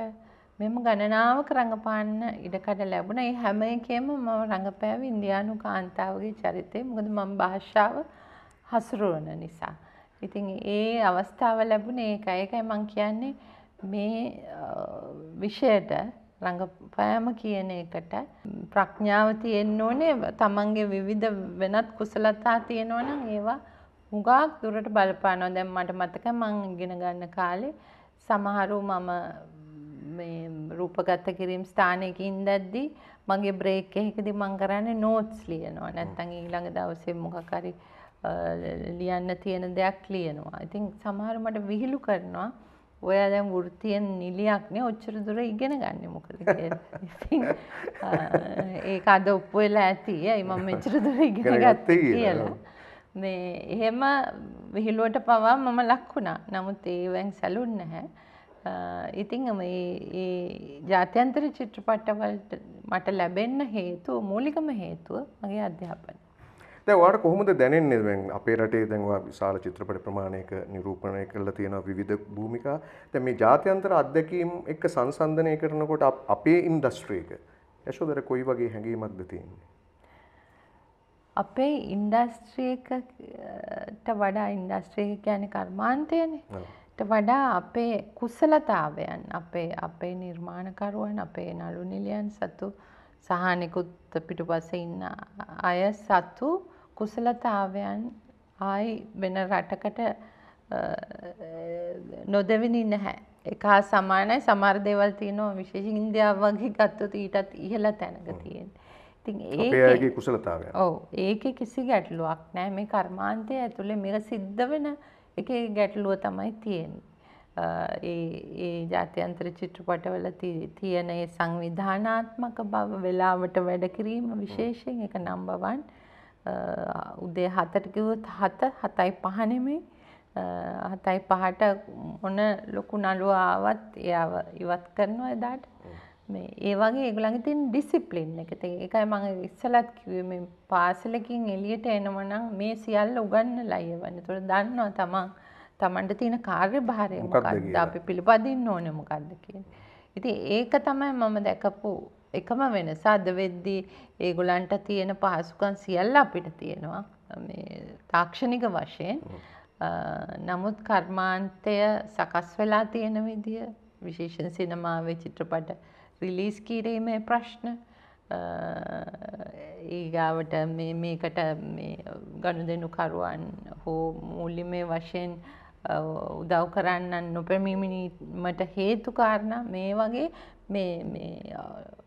මෙම ගණනාවක රඟපාන්න ඉඩකඩ ලැබුණ ඒ හැම එකේම මම රඟපෑව ඉන්දියානු කාන්තාවගේ චරිතය මොකද මම භාෂාව හසුරුවන නිසා. ඉතින් ඒ අවස්ථාව ලැබුණ ඒක ඒකයි මං කියන්නේ මේ විෂයට රඟපෑම කියන එකට ප්‍රඥාව තියෙන්න ඕනේ තමන්ගේ විවිධ වෙනත් කුසලතා තියෙනවනම් ඒවා හුඟක් දුරට බලපානවා දැන් මට මතක මං ඉගෙන ගන්න කාලේ සමහරු මම මේ රූපගත කිරීම ස්ථානයක ඉඳද්දී මගේ බ්‍රේක් එකකදී මං කරන්නේ නෝට්ස් ලියනවා නැත්නම් ඊළඟ දවසේ මොකක් හරි ලියන්න තියෙන දෙයක් ලියනවා. ඉතින් සමහර මට විහිළු කරනවා ඔයා දැන් වෘතියෙන් නිලියක්නේ ඔච්චර දුර ඉගෙන ගන්න මොකද කියලා. ඒක අද ඔප්පු වෙලා ඇති. ඇයි මම මෙච්චර දුර ඉගෙන ගත්තේ කියලා. එහෙම විහිලුවට පවා මම ලක්වුණා නමුත් ඒවැන් සැලුන් නැහැ. ඉතිං ඒ ජාත්‍යන්තර චිත්‍රපට්ටවලට මට ලැබෙන්න හේතුව මූලිකම හේතුව මගේ අධ්‍යාපන. දැවට කොහොමද දැනෙන්නේ දැන් අපේ රටේ දැන්වා විශාල චිත්‍රපට ප්‍රමාණයක නිරූපණය කරලා තියෙන විවිධ භූමිකා දැන් මේ ජාත්‍යන්තර අත්දැකීම් එක්ක සංසන්දනය කරනකොට අපේ ඉන්ඩස්ට්‍රි එක යශෝදර කොයි වගේ හැඟීමක්ද තියෙන්නේ අපේ ඉන්ඩස්ට්‍රිය එකට වඩා ඉන්ඩස්ට්‍රිය කියන කර්මාන්තයනට වඩා අපේ කුසලතාවයන් අපේ අපේ නිර්මාණකරුවන් අපේ නළු නිලියන් සතු සහනෙකුත් පිටුපස ඉන්න අය සතු කුසලතාවයන් ආයි වෙන රටකට නොදවිනි නැහැ එක සමානයි සමාර්දේවල් තියනෝ විශේෂ ඉන්දියාව වගේ ගත්තුත ඊටත් ඉහල තැනක තියෙන්නේ ඒගේ කුසලතාවය ඔව ඒක කිසි ගැටලුවක් නෑ මේ කර්මාන්තය ඇතුළේ මේක සිද්ධ වෙන එක ගැටලුව තමයි තියෙන්. ඒ ජාතියන්ත්‍ර චිත්‍රපටවල තියෙන ඒ සංවිධානාත්මක බව වෙලාවට වැඩ කිරීම විශේෂයෙන් එක නම්බවන් උදේ හතට කිව්වොත් හත හතයි පහ නෙමෙයි හතයි පහට මොන ලොකු නළුව ආවත් එයාව ඉවත් කරනවා එදාට මේ ඒ වගේ ඒගොල්ලන්ගේ තියෙන ඩිසිප්ලින් එක. ඒකයි මම ඉස්සලත් කිව්වේ මේ පාසලකින් එළියට එනවා නම් මේ සියල්ල උගන්වලා යවන්න. ඒතකොට දන්නවා තමන් තමන්ට තියෙන කාර්යභාරය මොකක්ද අපි පිළිපදින්න ඕනේ මොකක්ද කියන්නේ. ඉතින් ඒක තමයි මම දැකපු එකම වෙනස. අද වෙද්දී ඒගොල්ලන්ට තියෙන පහසුකම් සියල්ල අපිට තියෙනවා. මේ තාක්ෂණික වශයෙන්. නමුත් කර්මාන්තය සකස් වෙලා තියෙන විදිය විශේෂයෙන් සිනමාවේ චිත්‍රපට රිලීස් කිරීමේ ප්‍රශ්න ඒගාවට මේකට ගණු දෙනු කරුවන් හෝ මූලිමේ වශයෙන් උදව් කරන්නන් නොපැමිමිණීමට හේතුකාරණ මේ වගේ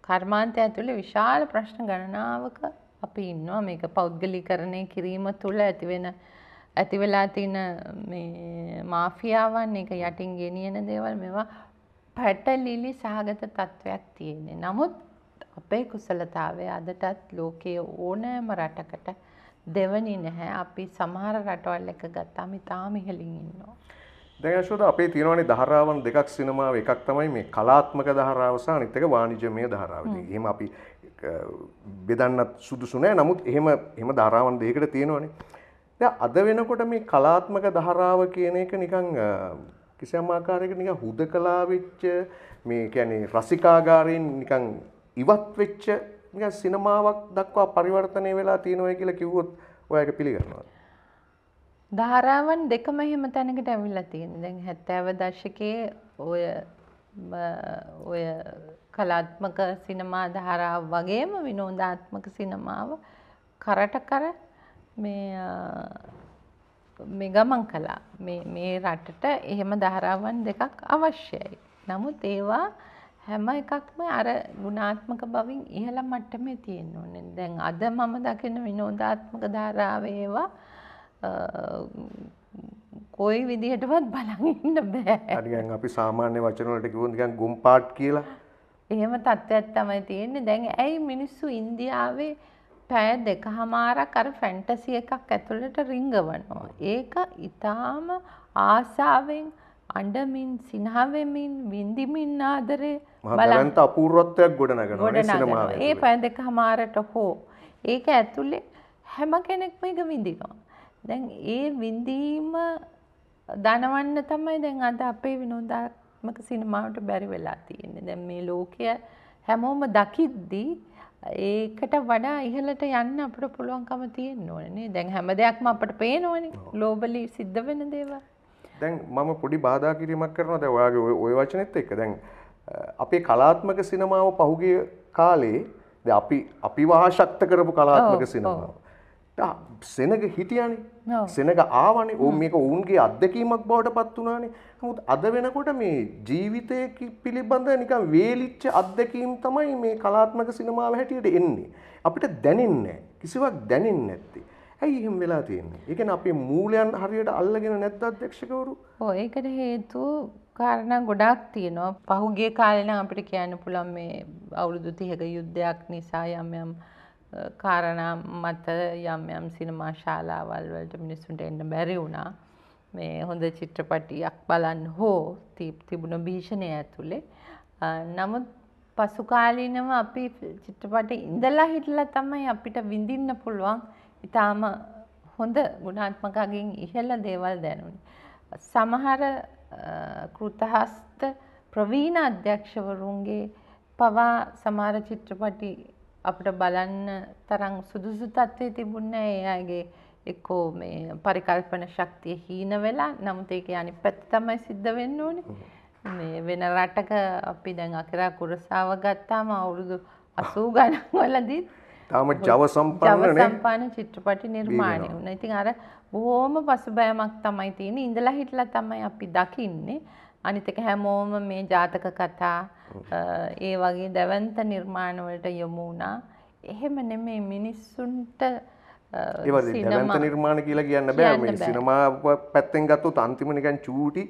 කර්මාන්තය ඇතුළේ විශාල ප්‍රශ්න ගණනාවක අපි ඉන්නවා මේක පෞද්ගලිකරණය කිරීම තුළ ඇතිවෙන ඇතිවෙලා තින මාෆියාවන් එක යටින් ගෙනියන දේවල් මෙවා පැටලිලි සහගත තත්ත්වයක් තියෙන්නේ. නමුත් අපේ කුසලතාවය අදටත් ලෝකයේ ඕනෑම රටකට දෙවනි නැහැ. අපි සමහර රටවල් එක ගත්තාම ඉතාම ඉහළින් ඉන්නවා. දැන් අශෝද අපේ තියෙනවානේ ධාරාවන් දෙකක් සිනමාව එකක් තමයි මේ කලාත්මක ධාරාව සහ අනිත් එක වාණිජමය ධාරාව. එහෙම අපි බෙදන්නත් සුදුසු නෑ. නමුත් එහෙම එහෙම ධාරාවන් දෙකකට තියෙනවානේ. දැන් අද වෙනකොට මේ කලාත්මක ධාරාව කියන එක නිකන් කිසියම් ආකාරයකට නිකන් හුදකලා වෙච්ච මේ කියන්නේ රසිකාගාරයෙන් නිකන් ඉවත් වෙච්ච නිකන් සිනමාවක් දක්වා පරිවර්තනය වෙලා තියෙනවා කියලා කිව්වොත් ඔයා ඒක පිළිගන්නවද? ධාරාවන් දෙකම එහෙම තැනකට ඇවිල්ලා තියෙනවා. දැන් 70 දශකයේ ඔය ඔය කලාත්මක සිනමා ධාරාව වගේම විනෝදාත්මක සිනමාව කරට කර මේ මේ ගමන් කළා. මේ රටට එහෙම ධාරාවන් දෙකක් අවශ්‍යයි. නමුත් ඒවා හැම එකක්ම අර ගුණාත්මක බවින් ඉහළ මට්ටමේ තියෙන්න ඕනේ. දැන් අද මම දකින විනෝදාත්මක ධාරාවේවා කොයි විදිහටවත් බලන් ඉන්න බෑ. හරියන් අපි සාමාන්‍ය වචන වලට කිව්වොත් නිකන් ගුම්පාට් කියලා. එහෙම තත්ත්වයක් තමයි තියෙන්නේ. දැන් ඇයි මිනිස්සු ඉන්දියාවේ පැය දෙකහමාරක් අර ෆැන්ටසි එකක් ඇතුළට රිංගවනවා. ඒක ඉතාම ආසාාවෙන් අඩමින් සිනහවෙමින් විින්දිමින් ආදරේ බලන්ත අපූරොත්වයක් ගොඩනගන ගොඩ ඒ පැය දෙක හමාරට හෝ. ඒක ඇතුළේ හැම කෙනෙක්ම එක විඳිනවා. දැන් ඒ විඳීම දනවන්න තමයි දැන් අද අපේ විනෝදාත්මක සිනමාවට බැරි වෙලා තියෙන්නේ. දැන් මේ ලෝකය හැමෝම දකිද්දී ඒකට වඩා ඉහලට යන්න අපට පුළුවන්කම තියෙන්න ඕනේ. දැන් හැම දෙයක්ම අපට පේනවනේ. ග්ලෝබලි සිද්ධ වෙන දේවල්. දැන් මම පොඩි බාධා කිරීමක් කරනවා දැන් ඔයාගේ ওই වචනෙත් එක්ක. දැන් අපේ කලාත්මක සිනමාව පහුගිය කාලේ දැන් අපි අපිව ආශක්ත කරපු කලාත්මක සිනමාව. සෙනග හිටියනේ. සෙනග ආවනේ. ඕන් මේක ඔවුන්ගේ අත්දැකීමක් බවට පත් වුණානේ. නමුත් අද වෙනකොට මේ ජීවිතය පිළිබඳ නිකම් වේලිච්ච අත්දැකීම් තමයි මේ කලාත්මක සිනමාව හැටියට එන්නේ. අපිට දැනෙන්නේ කිසිවක් දැනෙන්නේ නැත්තේ. ඇයි එහෙම වෙලා තියෙන්නේ? ඒ කියන්නේ අපේ මූලයන් හරියට අල්ලගෙන නැත්ද අධ්‍යක්ෂකවරු? ඔව් ඒකට හේතුව කාරණා ගොඩක් තියෙනවා. පහුගිය කාලේ නම් අපිට කියන්න පුළුවන් මේ අවුරුදු 30ක යුද්ධයක් නිසා යම් යම් කාරණා මත යම් යම් සිනමා ශාලාවල් වලට මිනිස්සුන්ට එන්න බැරි වුණා. මේ හොඳ චිත්‍රපටියක් බලන්න හෝ තිබුණ භීෂණය ඇතුළේ. නමුත් පසුකාලීනව අපි චිත්‍රපට ඉඳලා හිටලා තමයි අපිට විඳින්න පුළුවන් ඉතාම හොඳ ගුණාත්මකගෙන් ඉහළ දේවල් දැනුනි. සමහර කෘතහස්ත ප්‍රවීණ අධ්‍යක්ෂවරුන්ගේ පවා සමහර චිත්‍රපටි අපිට බලන්න තරම් සුදුසු තත්ත්වයේ තිබුණේ නැහැ. ඒ අයගේ එක්කෝ මේ පරිකල්පන ශක්තිය හීන වෙලා නමුත් ඒක යනි පැත්ත තමයි සිද්ධ වෙන්න ඕනේ. මේ වෙන රටක අපි දැන් අකිරා කුරසාව ගත්තාම අවුරුදු 80 ගණන් වලදී තාම ජව සම්පන්න සම්පන්න චිත්‍රපටි නිර්මාණය වුණා. ඉතින් අර බොහොම පසුබෑමක් තමයි තියෙන්නේ. ඉඳලා හිටලා තමයි අපි දකින්නේ. අනිත් එක හැමෝම මේ ජාතක කතා ඒ වගේ දැවන්ත නිර්මාණ වලට යොමු වුණා. එහෙම නෙමෙයි මිනිස්සුන්ට ඒවද දැවන්ත නිර්මාණ කියලා කියන්න බෑ මේ සිනමා පැත්තෙන් ගත්තු තන්තිමනිකන් චූටි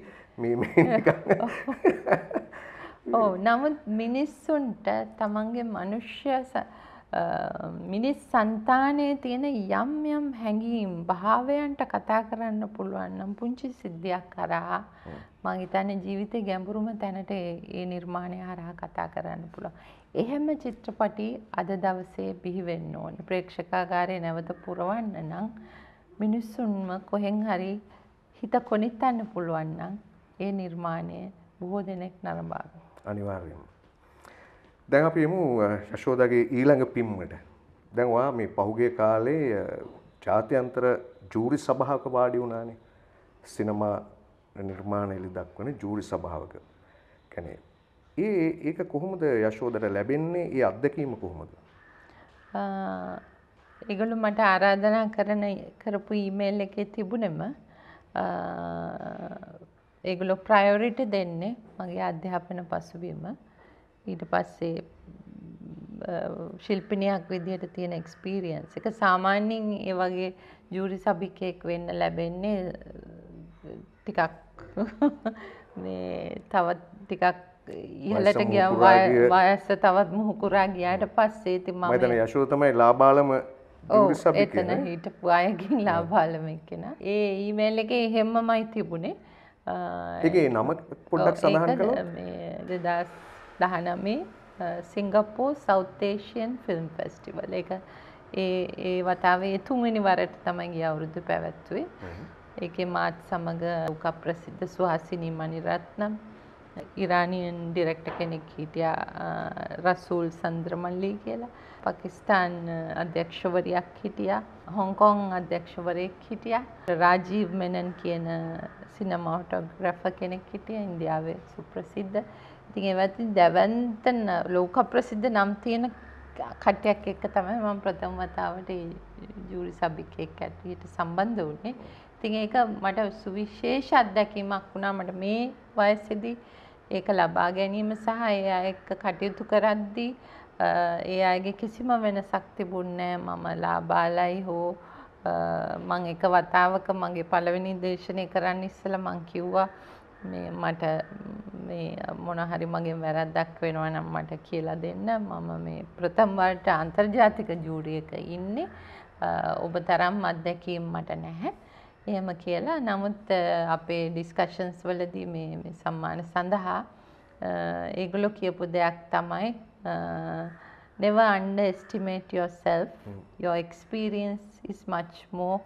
ඕ නමුත් මිනිස්සුන්ට තමන්ගේ මනුෂ්‍ය මිනිස් සන්තානයේ තියෙන යම් යම් හැඟීම් භාවයන්ට කතා කරන්න පුළුවන් නම් පුංචි සිද්ධියක් කරා මං හිතන්නේ ජීවිතේ ගැඹුරුම තැනට ඒ නිර්මාණය හරහා කතා කරන්න පුළුවන්. එහෙම චිත්‍රපටි අද දවසේ බිහිවෙන්න ඕන ප්‍රේක්ෂකාගාරය නැවත පුරවන්න නම් මිනිස්සුන්ම කොහෙන් හරි හිත කොනිත්තන්න පුළුවන් නම් ඒ නිර්මාණය බොහෝ දෙනෙක් නරඹා අනිවාර්යයෙන්ම දැන් අපි යමු යශෝදාගේ ඊළඟ පිම්මට. දැන් ඔයා මේ පහුගිය කාලේ ජාත්‍යන්තර ජූරි සභාවක වාඩි වුණානේ. සිනමා නිර්මාණයලි දක්වන ජූරි සභාවක. කියන්නේ ඒ ඒක කොහොමද යශෝදර ලැබෙන්නේ ඒ අත්දැකීම කොහොමද? ඒගොල්ලෝ මට ආරාධනා කරන කරපු ඊමේල් එකේ තිබුණෙම ඒගොල්ලෝ ප්‍රයොරිටි දෙන්නේ මගේ අධ්‍යාපන පසුබිම. ඊට පස්සේ ශිල්පිනියක් විදිහට තියෙන එක්ස්පීරියන්ස් එක සාමාන්‍යයෙන් ඒ වගේ ජූරි සභිකයෙක් වෙන්න ලැබෙන්නේ ටිකක් මේ තවත් ටිකක් ඉහලට ගිය වයස තවත් මුහුකුරා ගියාට පස්සේ ඉතින් මම මම යශෝ තමයි ලාබාලම එතන හිටපු අයගෙන් ලාබාලම එක්කෙනා. ඒ ඊමේල් එකේ එහෙම්මමයි තිබුණේ. ඒකේ නම පොඩ්ඩක් සඳහන් කළොත් මේ 2019 Singapore South Asian film festival. ඒක ඒ ඒ වතාවේ තුන්වෙනි වරට තමයි ගිය අවුරුද්ද පැවැත්වුවේ. ඒකේ මාත් සමග උක ප්‍රසිද්ධ සුහාසිනී මණිරත්නම් ඉරානියන් ඩිරෙක්ට කෙනෙක් හිටියා රසූල් සන්ද්‍රමල්ලී කියලා පකිස්ාන් අධ්‍යක්ෂවරයක් හිටියා හොංකොං අධ්‍යක්ෂවරයෙක් හිටිය රාජීව් මෙනන් කියන සිනමෝටෝග්‍රෆ කෙනෙක් හිටිය ඉන්දියාවේ සුප්‍රසිද්ධ ඉතින් එවති දැවන්තන් ලෝක ප්‍රසිද්ධ නම් තියෙන කට්ටයක් එක්ක තමයි මම ප්‍රථම වතාවට ජූරි සභිකයෙක් ඇටියට සම්බන්ධ වුණේ. ඉතින් ඒක මට සුවිශේෂ අත්දැකීමක් වුණා මට මේ වයසේදී ඒක ලබා ගැනීම සහ ඒ අය එක්ක කටයුතු කරද්දී ඒ අයගේ කිසිම වෙනසක් තිබුණේ මම ලාබාලයි හෝ මං එක වතාවක මගේ පළවෙනි දේශනය කරන්න ඉස්සෙල්ලා මං කිව්වා මේ මට මේ මොන හරි මගේ වැරද්දක් වෙනවා නම් මට කියලා දෙන්න මම මේ ප්‍රථම වරට අන්තර්ජාතික ජූරියක ඉන්නේ ඔබ තරම් අත්දැකීම් මට නැහැ එහෙම කියලා නමුත් අපේ ඩිස්කෂන්ස් වලදී මේ සම්මාන සඳහා ඒගොල්ලෝ කියපු දෙයක් තමයි never underestimate yourself mm. your experience is much more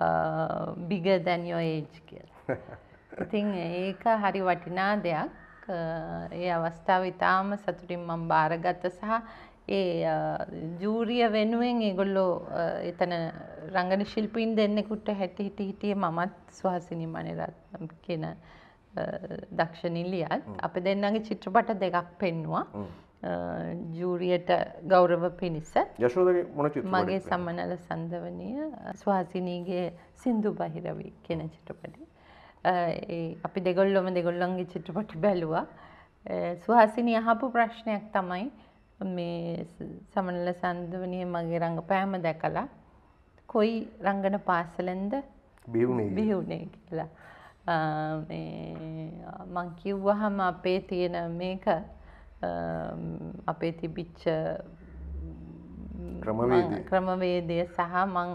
uh, bigger than your age කියලා. ඉතින් ඒක හරි වටිනා දෙයක්. ඒ අවස්ථාව ඉතාම සතුටින් මම බාරගත සහ ඒ ජූරිය වෙනුවෙන් ඒගොල්ලෝ එතන රංගන ශිල්පීන් දෙන්නෙකුට හැටි හිටි හිටියේ මමත් ස්වාසිනි මනිරත් කියන දක්ෂනිල්ලියත් අප දෙන්නගේ චිත්‍රපට දෙකක් පෙන්වා ජූරියට ගෞරව පිණිස මගේ සම්මනල සන්දවනය ස්වාසිනීගේ සින්දු බහිරවී කෙන චිත්‍රපටි. අපි දෙගොල්ලොම දෙගොල්ලොන්ගේ චිත්‍රපටි බැලුවා. ස්වාසිනී අහපු ප්‍රශ්නයක් තමයි මේ සමනල සන්දවනය මගේ රඟපෑම දැකලා කොයි රංගන පාසලෙන්ද බිහුණේ කියලා මං කිව්වහම අපේ තියෙන මේක අපේ තිබිච්ච ක්‍රමවේදය සහ මං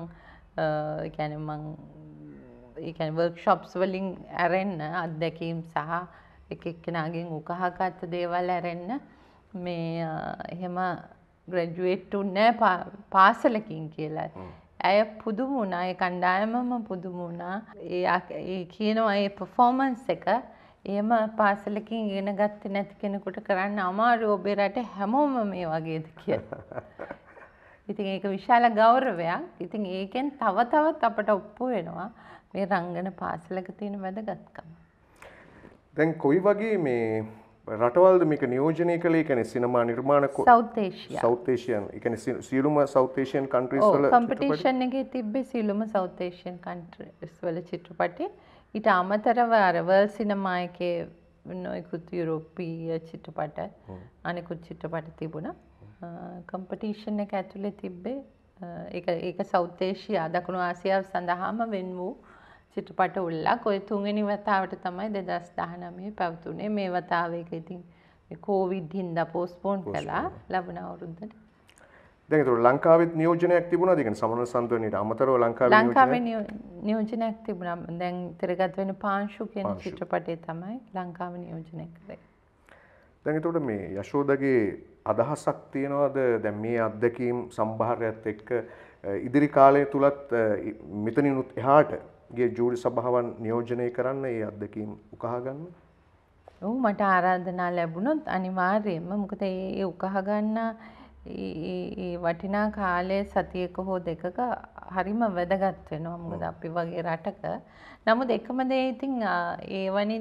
ගැන මං වර්ක්ෂොප්ස් වලින් ඇරෙන්න අත්දැකීම් සහ එක එක්කෙනගෙන් උකහගත්ත දේවල් ඇරෙන්න්න මේ එහෙම ග්‍රැජුවේට් උන්නෑ පාසලකින් කියලා. ඇය පුදුම වුණා ඒ කණ්ඩායමම පුදුම වුණා. ඒ කියනවා ඒ පර්ෆෝමන්ස් එක එහෙම පාසලකින් ඉගෙන ගත්තේ නැති කෙනෙකුට කරන්න අමාරු ඔබේ රට හැමෝම මේ වගේද කියලා. ඉතින් ඒක විශාල ගෞරවයක්. ඉතින් ඒකෙන් තව තවත් අපට ඔප්පු වෙනවා මේ රංගන පාසලක තියෙන වැදගත්කම. දැන් කොයි වගේ මේ රටවල්ද මේක නියෝජනය කළේ කැනෙ සිනමා නිර්මාණ සෞතේෂයන් එක සියලුම සෞතේෂයන් කන්ට්‍රීස්ල කම්පිටේෂන් එක තිබ්බේ සියලුම සෞතේෂයන් කන්ට්‍රස්වල චිත්‍රපටි ඊට අමතරව අරවල් සිනමායක නොයකුත් යුරෝපීය චිත්‍රපට අනෙකුත් චිත්‍රපට තිබුණ කම්පටිෂන් එක ඇතුළේ තිබ්බේ ඒ සෞතේෂයා දකුණු ආසියාව සඳහාම වෙන් වූ සිටුපට උල්ලක් ඔය තුන්වෙනි වතාවට තමයි දෙදස් දහනමය පැවතුනේ මේ වතාවක ඉතින් කෝවිඩ් හින්ද පෝස්පෝන් කලා ලබන අවුරුද්දට දෙකතුර ලංකාවත් නියෝජනයක් තිබුණ දෙකන සමන සන්තුවනයට අමතරව ලංකා ලංකාවේ නියෝජනයක් තිබුණම් දැන් තරගත් වෙන පාංශු කියෙන චිත්‍රපටේ තමයි ලංකාව නියෝජනයක්ද දැඟතට මේ යශෝදගේ අදහසක් තියෙනවාද දැන් මේ අත්දැකීම් සම්භාරයත් එක්ක ඉදිරි කාලය තුළත් මෙතනිනුත් එහාට ගේ ජූරි සභාවන් නියෝජනය කරන්න ඒ අත්දැකීම් උකහා ගන්න. ඔව් මට ආරාධනා ලැබුණොත් අනිවාර්යයෙන්ම මොකද ඒ උකහා ගන්න ඒ වටිනා කාලය සතියක හෝ දෙකක හරිම වැදගත් වෙනවා මොකද අපි වගේ රටක නමුත් එකම දේ ඉතින් ඒවනි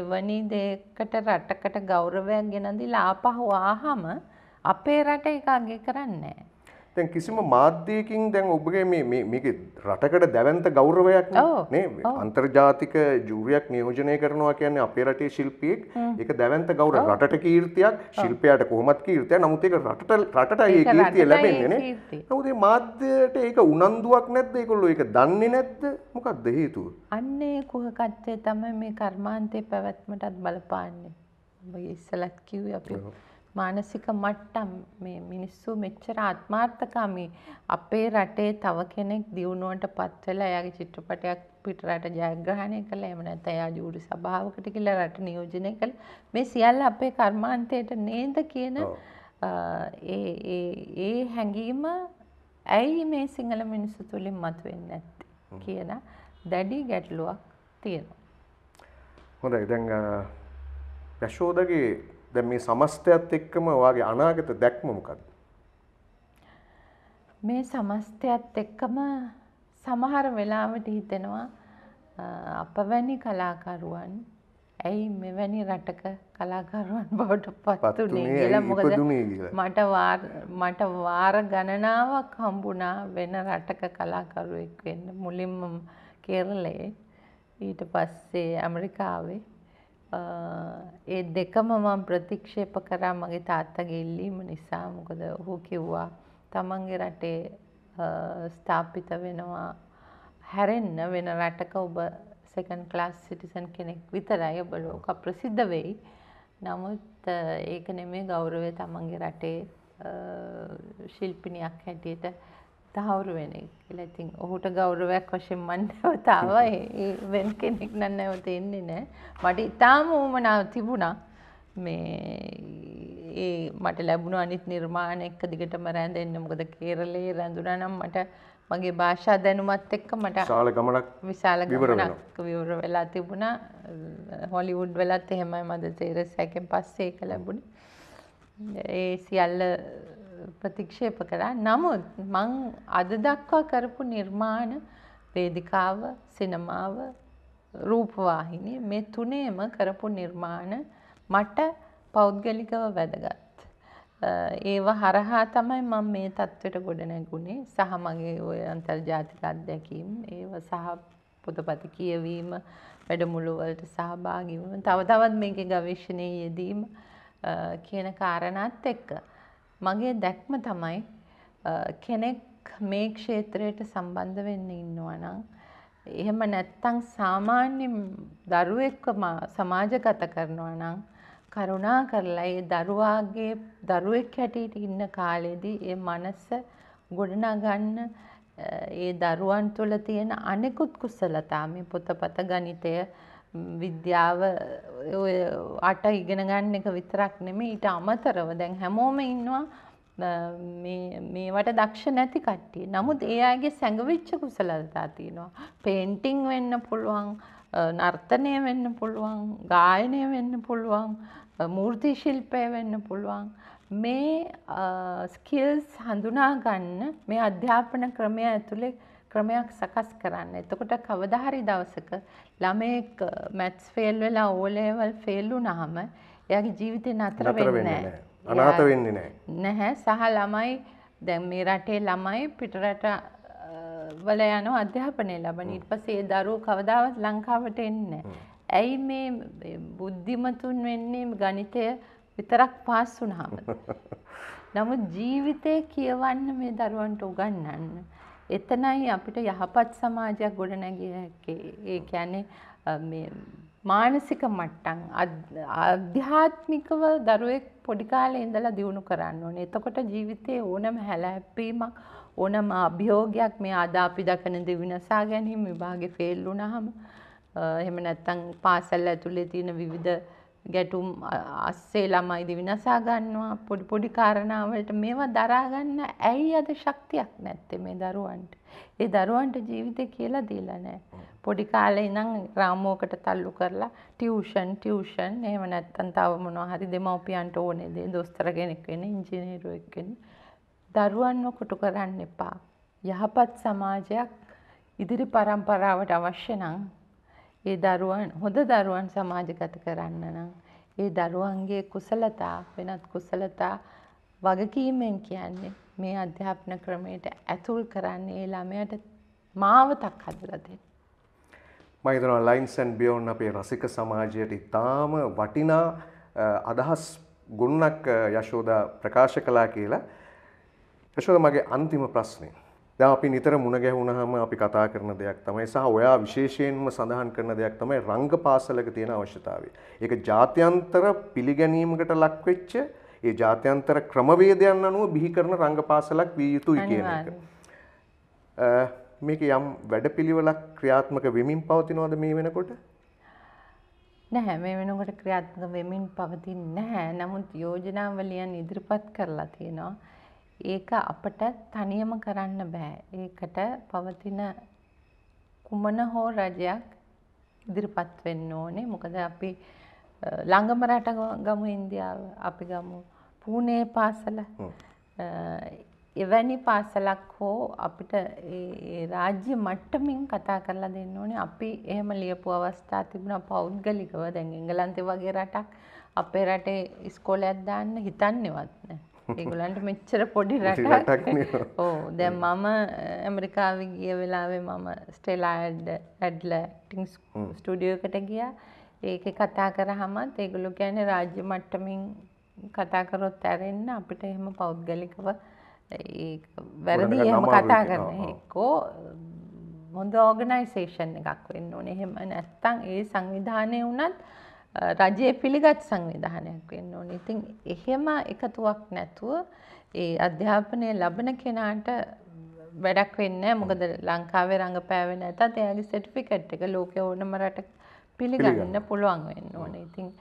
එවැනි දෙයකට රටකට ගෞරවයක් ගෙනදීලා ආපහු ආහම අපේ රට එක අගය කරන්නේ නැහැ තැන් කිසිම මාධ්‍යයකින් දැන් ඔබගේ මේක රටකට දැවන්ත ගෞරවයක් නේ අන්තර්ජාතික ජූරියක් නියෝජනය කරනවා කියන්නේ අපේ රටේ ශිල්පියෙක් ඒක දැවන්ත ගෞර රටට කීර්තියක් ශිල්පයාට කොහොමත් කීර්තය නමුත් ඒක රටට රටට ඒ කීර්තිය ලැබෙන්නේ නේ නමුත් මේ මාධ්‍යයට ඒක උනන්දුවක් නැද්ද ඒගොල්ලෝ ඒක දන්නේ නැද්ද මොකක්ද හේතුව අන්නේ කුහකත්වය තමයි මේ කර්මාන්තේ පැවැත්මටත් බලපාන්නේ ඔබ ඉස්සලත් කිව්වේ අපි මානසික මට්ටම් මේ මිනිස්සු මෙච්චර ආත්මාර්ථකාමී අපේ රටේ තව කෙනෙක් දියුණුවට පත් වෙලා එයාගේ චිත්‍රපටයක් පිටරට ජයග්‍රහණය කළා එහෙම නැත්නම් එයා ජූරි සභාවකට කියලා රට නියෝජනය කළා මේ සියල්ල අපේ කර්මාන්තයට නේද කියන ඒ ඒ ඒ හැඟීම ඇයි මේ සිංහල මිනිස්සු තුලින් මතුවෙන්නේ නැත්තේ කියන දැඩි ගැටලුවක් තියෙනවා හොඳයි දැන් යශෝදගේ දැන් මේ සමස්තයත් එක්කම ඔයාගේ අනාගත දැක්ම මොකක්ද? මේ සමස්තයත් එක්කම සමහර වෙලාවට හිතෙනවා අප වැනි කලාකරුවන් ඇයි මෙවැනි රටක කලාකරුවන් බවට පත් වුණේ කියලා මොකද මට මට වාර ගණනාවක් හම්බුණා වෙන රටක කලාකරුවෙක් වෙන්න මුලින්ම කේරළේ ඊට පස්සේ ඇමරිකාවේ ඒ දෙකම මම ප්‍රතික්ෂේප කරා මගේ තාත්තගේ ඉල්ලීම නිසා මොකද ඔහු කිව්වා තමන්ගේ රටේ ස්ථාපිත වෙනවා හැරෙන්න වෙන රටක ඔබ සෙකන් ක්ලාස් සිටිසන් කෙනෙක් විතරයි ඔබ ලෝක ප්‍රසිද්ධ වෙයි නමුත් ඒක නෙමේ ගෞරවය තමන්ගේ රටේ ශිල්පිනියක් හැටියට තහවුරු වෙන එක කියලා ඉතින් ඔහුට ගෞරවයක් වශයෙන් මම නැවතාව ඒ වෙන කෙනෙක් නම් නැවත එන්නේ නැහැ මට ඉතාම උමනාව තිබුණා මේ ඒ මට ලැබුණ අනිත් නිර්මාණ එක දිගටම රැඳෙන්න මොකද කේරළේ රැඳුණා නම් මට මගේ භාෂා දැනුමත් එක්ක මට විශාල ගමනක් විශාල ගමනක් විවර වෙලා තිබුණා හොලිවුඩ් වෙලත් එහෙමයි මද තේරසයකෙන් පස්සේ ඒක ලැබුණේ ඒ සියල්ල ප්‍රතික්ෂේප කරා. නමුත් මං අද දක්වා කරපු නිර්මාණ වේදිකාව, සිනමාව, රූපවාහිනිය මේ තුනේම කරපු නිර්මාණ මට පෞද්ගලිකව වැදගත්. ඒව හරහා තමයි මම මේ தത്വෙට ගොඩ නැගුණේ සහ මගේ ওই අන්තර්ජාතික අත්දැකීම් ඒව සහ පොතපත කියවීම වැඩමුළු වලට සහභාගී වීම තව තවත් මේකේ ගවේෂණයේ යෙදීම කියන කාරණාත් එක්ක මගේ දැක්ම තමයි කෙනෙක් මේ ක්ෂේත්‍රයට සම්බන්ධ වෙන්න ඉන්නවා නම් එහෙම නැත්තං සාමාන්‍ය දරුවෙක්ව සමාජගත කරනවා නම් කරුණා කරලා ඒ දරුවාගේ දරුවෙක් හැටියට ඉන්න කාලෙදී ඒ මනස ගොඩනගන්න ඒ දරුවන් තුළ තියෙන අනෙකුත් කුසලතා මේ පොතපත ගණිතය විද්‍යාව අට ඉගෙන ගන්න එක විතරක් නෙමේ ඊට අමතරව දැන් හැමෝම ඉන්නවා මේවට දක්ෂ නැති කට්ටිය. නමුත් ඒ අයගේ සැඟවිච්ච කුසලතා තියෙනවා. පේන්ටිං වෙන්න පුළුවන්, නර්තනය වෙන්න පුළුවන්, ගායනය වෙන්න පුළුවන්, මූර්ති ශිල්පය වෙන්න පුළුවන්. මේ ස්කිල්ස් හඳුනා ගන්න මේ අධ්‍යාපන ක්‍රමය ඇතුලේ ක්‍රමයක් සකස් කරන්න. එතකොට කවදා හරි දවසක ළමයෙක් මැත්ස් ෆේල් වෙලා ඕ ලෙවල් ෆේල් වුණාම එයාගේ ජීවිතේ නතර වෙන්නේ නැහැ. අනාථ වෙන්නේ නැහැ. නැහැ. සහ ළමයි දැන් මේ රටේ ළමයි පිටරට වල යන අධ්‍යාපනය ලබන ඊට පස්සේ ඒ දරුවෝ කවදාවත් ලංකාවට එන්නේ නැහැ. ඇයි මේ බුද්ධිමතුන් වෙන්නේ ගණිතය විතරක් පාස් වුණාම. නමුත් ජීවිතේ කියවන්න මේ දරුවන්ට උගන්වන්න. එතනයි අපිට යහපත් සමාජයක් ගොඩනැගිය හැක්කේ. ඒ කියන්නේ මානසික මට්ටම් අධ්‍යාත්මිකව දරුවෙක් පොඩි කාලේ ඉඳලා දියුණු කරන්න ඕනේ. එතකොට ජීවිතයේ ඕනම හැලැප්පීමක් ඕනම අභියෝගයක් මේ අද අපි දකින දේ විනාශා ගැනීම විභාගේ ෆේල් වුණාම එහෙම නැත්නම් පාසල් ඇතුලේ තියෙන විවිධ ගැටුම් අස්සේ ළමයි ඉදි විනාශා ගන්නවා පොඩි පොඩි කාරණාවලට මේවා දරා ගන්න ඇයි අද ශක්තියක් නැත්තේ මේ දරුවන්ට? ඒ දරුවන්ට ජීවිතේ කියලා දීලා නැහැ. පොඩි කාලේ ඉඳන් රාමුවකට තල්ලු කරලා ටියුෂන් ටියුෂන් එහෙම නැත්නම් තව මොනවා හරි දෙමව්පියන්ට ඕනේ දේ දොස්තර කෙනෙක් වෙන්න, ඉංජිනේරුවෙක් වෙන්න. දරුවන්ව කොටු කරන්න එපා. යහපත් සමාජයක් ඉදිරි પરම්පරාවට අවශ්‍ය නම් ඒ දරුවන් හොඳ දරුවන් සමාජගත කරන්න නම් ඒ දරුවන්ගේ කුසලතා වෙනත් කුසලතා වගකීමෙන් කියන්නේ මේ අධ්‍යාපන ක්‍රමයට ඇතුල් කරන්නේ ඒ ළමයට මාවතක් හදලා දෙන්න. මම හිතනවා ලයින්ස් ඇන්ඩ් බියොන්ඩ් අපේ රසික සමාජයට ඉතාම වටිනා අදහස් ගුණක් යශෝදා ප්‍රකාශ කළා කියලා. යශෝදා මගේ අන්තිම ප්‍රශ්නේ දැන් අපි නිතර මුණ ගැහුණාම අපි කතා කරන දෙයක් තමයි සහ ඔයා විශේෂයෙන්ම සඳහන් කරන දෙයක් තමයි රංගපාසලක තියෙන අවශ්‍යතාවය. ඒක ජාත්‍යන්තර පිළිගැනීමකට ලක්වෙච්ච ඒ ජාත්‍යන්තර ක්‍රමවේදයන් අනුව බිහි කරන රංගපාසලක් විය යුතුයි කියන එක. මේක යම් වැඩපිළිවෙලක් ක්‍රියාත්මක වෙමින් පවතිනවද මේ වෙනකොට? නැහැ මේ වෙනකොට ක්‍රියාත්මක වෙමින් පවතින්නේ නැහැ. නමුත් යෝජනාවලියන් ඉදිරිපත් කරලා තියෙනවා. ඒක අපට තනියම කරන්න බෑ. ඒකට පවතින කුමන හෝ රජයක් ඉදිරිපත් වෙන්න ඕනේ. මොකද අපි ළඟම රට ගමු ඉන්දියාව. අපි ගමු පූනේ පාසල. එවැනි පාසලක් හෝ අපිට රාජ්‍ය මට්ටමින් කතා කරලා දෙන්න ඕනේ. අපි එහෙම ලියපු අවස්ථා තිබුණා පෞද්ගලිකව. දැන් එංගලන්තේ වගේ රටක් අපේ රටේ ඉස්කෝලයක් දාන්න හිතන්නේවත් නැහැ. ඒගොලන්ට මෙච්චර පොඩි රටක් ඕ දැ මම ඇමරිකාව ගිය වෙලාවේ මම ස්ටෙලාඩ් ඇඩ්ල ටිං ස්ටඩියෝකට ගියා ඒක කතා කර හමත් ඒගොලු ගැන රාජ්‍ය මට්ටමින් කතාකරොත් ඇරෙන්න්න අපිට එහෙම පෞද්ගලිකව වැරදි හම කතා කරන කෝ හොඳ ඕගනයිසේෂන් එකක් වෙන්න ඕන එහෙම නැත්තං ඒ සංවිධානය වනත් රජයේ පිළිගත් සංවිධානයක් වෙන්න ඕනේ. ඉතින් එහෙම එකතුවක් නැතුව ඒ අධ්‍යාපනය ලබන කෙනාට වැඩක් වෙන්නේ මොකද ලංකාවේ රඟපෑවේ නැතත් එයාගේ සර්ටිෆිකට් එක ලෝකේ ඕනම රටක පිළිගන්න පුළුවන් වෙන්න ඕනේ. ඉතින්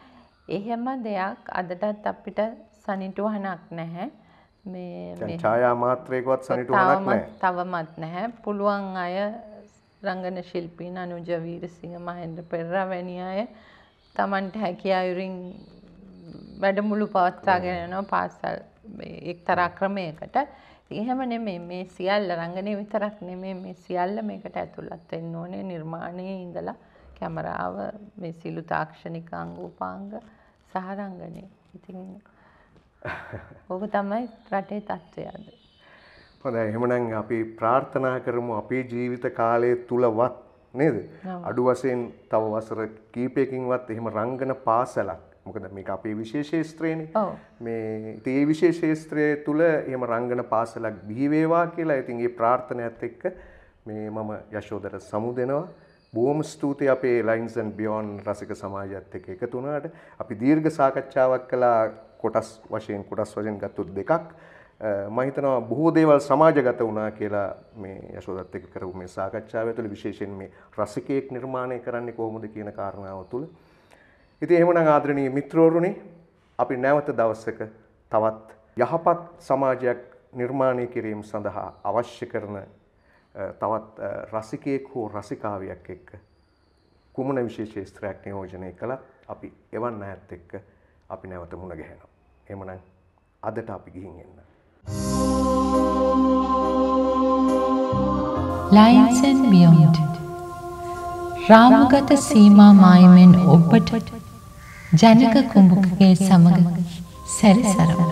එහෙම දෙයක් අදටත් අපිට සනිටුහනක් නැහැ. මේ ඡායා මාත්‍රයකවත් සනිටුහනක් නැහැ. තවමත් නැහැ. පුළුවන් අය රංගන ශිල්පීන් අනුජ වීරසිංහ මහේන්ද්‍ර පෙරේරා වැනි අය තමන්ට හැකියායුරින් වැඩමුළු පවත්වාගෙන යනවා පාසල් එක්තරා ක්‍රමයකට. එහෙම නෙමෙයි මේ සියල්ල රංගනය විතරක් නෙමෙයි මේ සියල්ල මේකට ඇතුළත් වෙන්න ඕනේ නිර්මාණයේ ඉඳලා කැමරාව මේ සිළු තාක්ෂණික අංගෝපාංග සහ රංගනය. ඉතින් ඕක තමයි රටේ තත්ත්වය අද. හොඳයි එහෙමනම් අපි ප්‍රාර්ථනා කරමු අපේ ජීවිත කාලය තුලවත් නේද අඩු වශයෙන් තව වසර කීපයකින්වත් එහෙම රංගන පාසලක් මොකද මේ අපේ විශේෂේත්‍රයන මේ තේ විශේෂේත්‍රය තුළ එම රංගන පාසලක් බිහිවේවා කියලා ඉතින්ගේ ප්‍රාර්ථනයක්ත් එක්ක මේ මම යශෝදර සමුදෙනවා බෝම ස්තුති අපේ ලයින්සන් බියෝන් රසික සමාජත් එක එකතුනාට අපි දීර්ඝ සාකච්ඡාවක් කලා කොටස් වශයෙන් කොටස් වශයෙන් ගත්තුත් දෙකක් මහිතනවා බොහෝ දේවල් සමාජගත වුණා කියලා මේ යශෝදත් එක්ක කරපු මේ සාකච්ඡාව ඇතුළේ විශේෂයෙන් මේ රසිකයෙක් නිර්මාණය කරන්නේ කොහොමද කියන කාරණාව තුළ. ඉතින් එහෙමනම් ආදරණීය මිත්‍රවරුනි අපි නැවත දවසක තවත් යහපත් සමාජයක් නිර්මාණය කිරීම සඳහා අවශ්‍ය කරන තවත් රසිකයෙක් හෝ රසිකාවියක් එක්ක කුමන විශේෂේස්ත්‍රයක් නියෝජනය කළත් අපි එවන් අයත් එක්ක අපි නැවත මුණ ගැහෙනවා. එහෙමනම් අදට අපි ගිහින් එන්න. lines and beyond. රාමගත සීමා මායමෙන් ඔබට ජනක කුඹුකගේ සමග සැරිසරමු.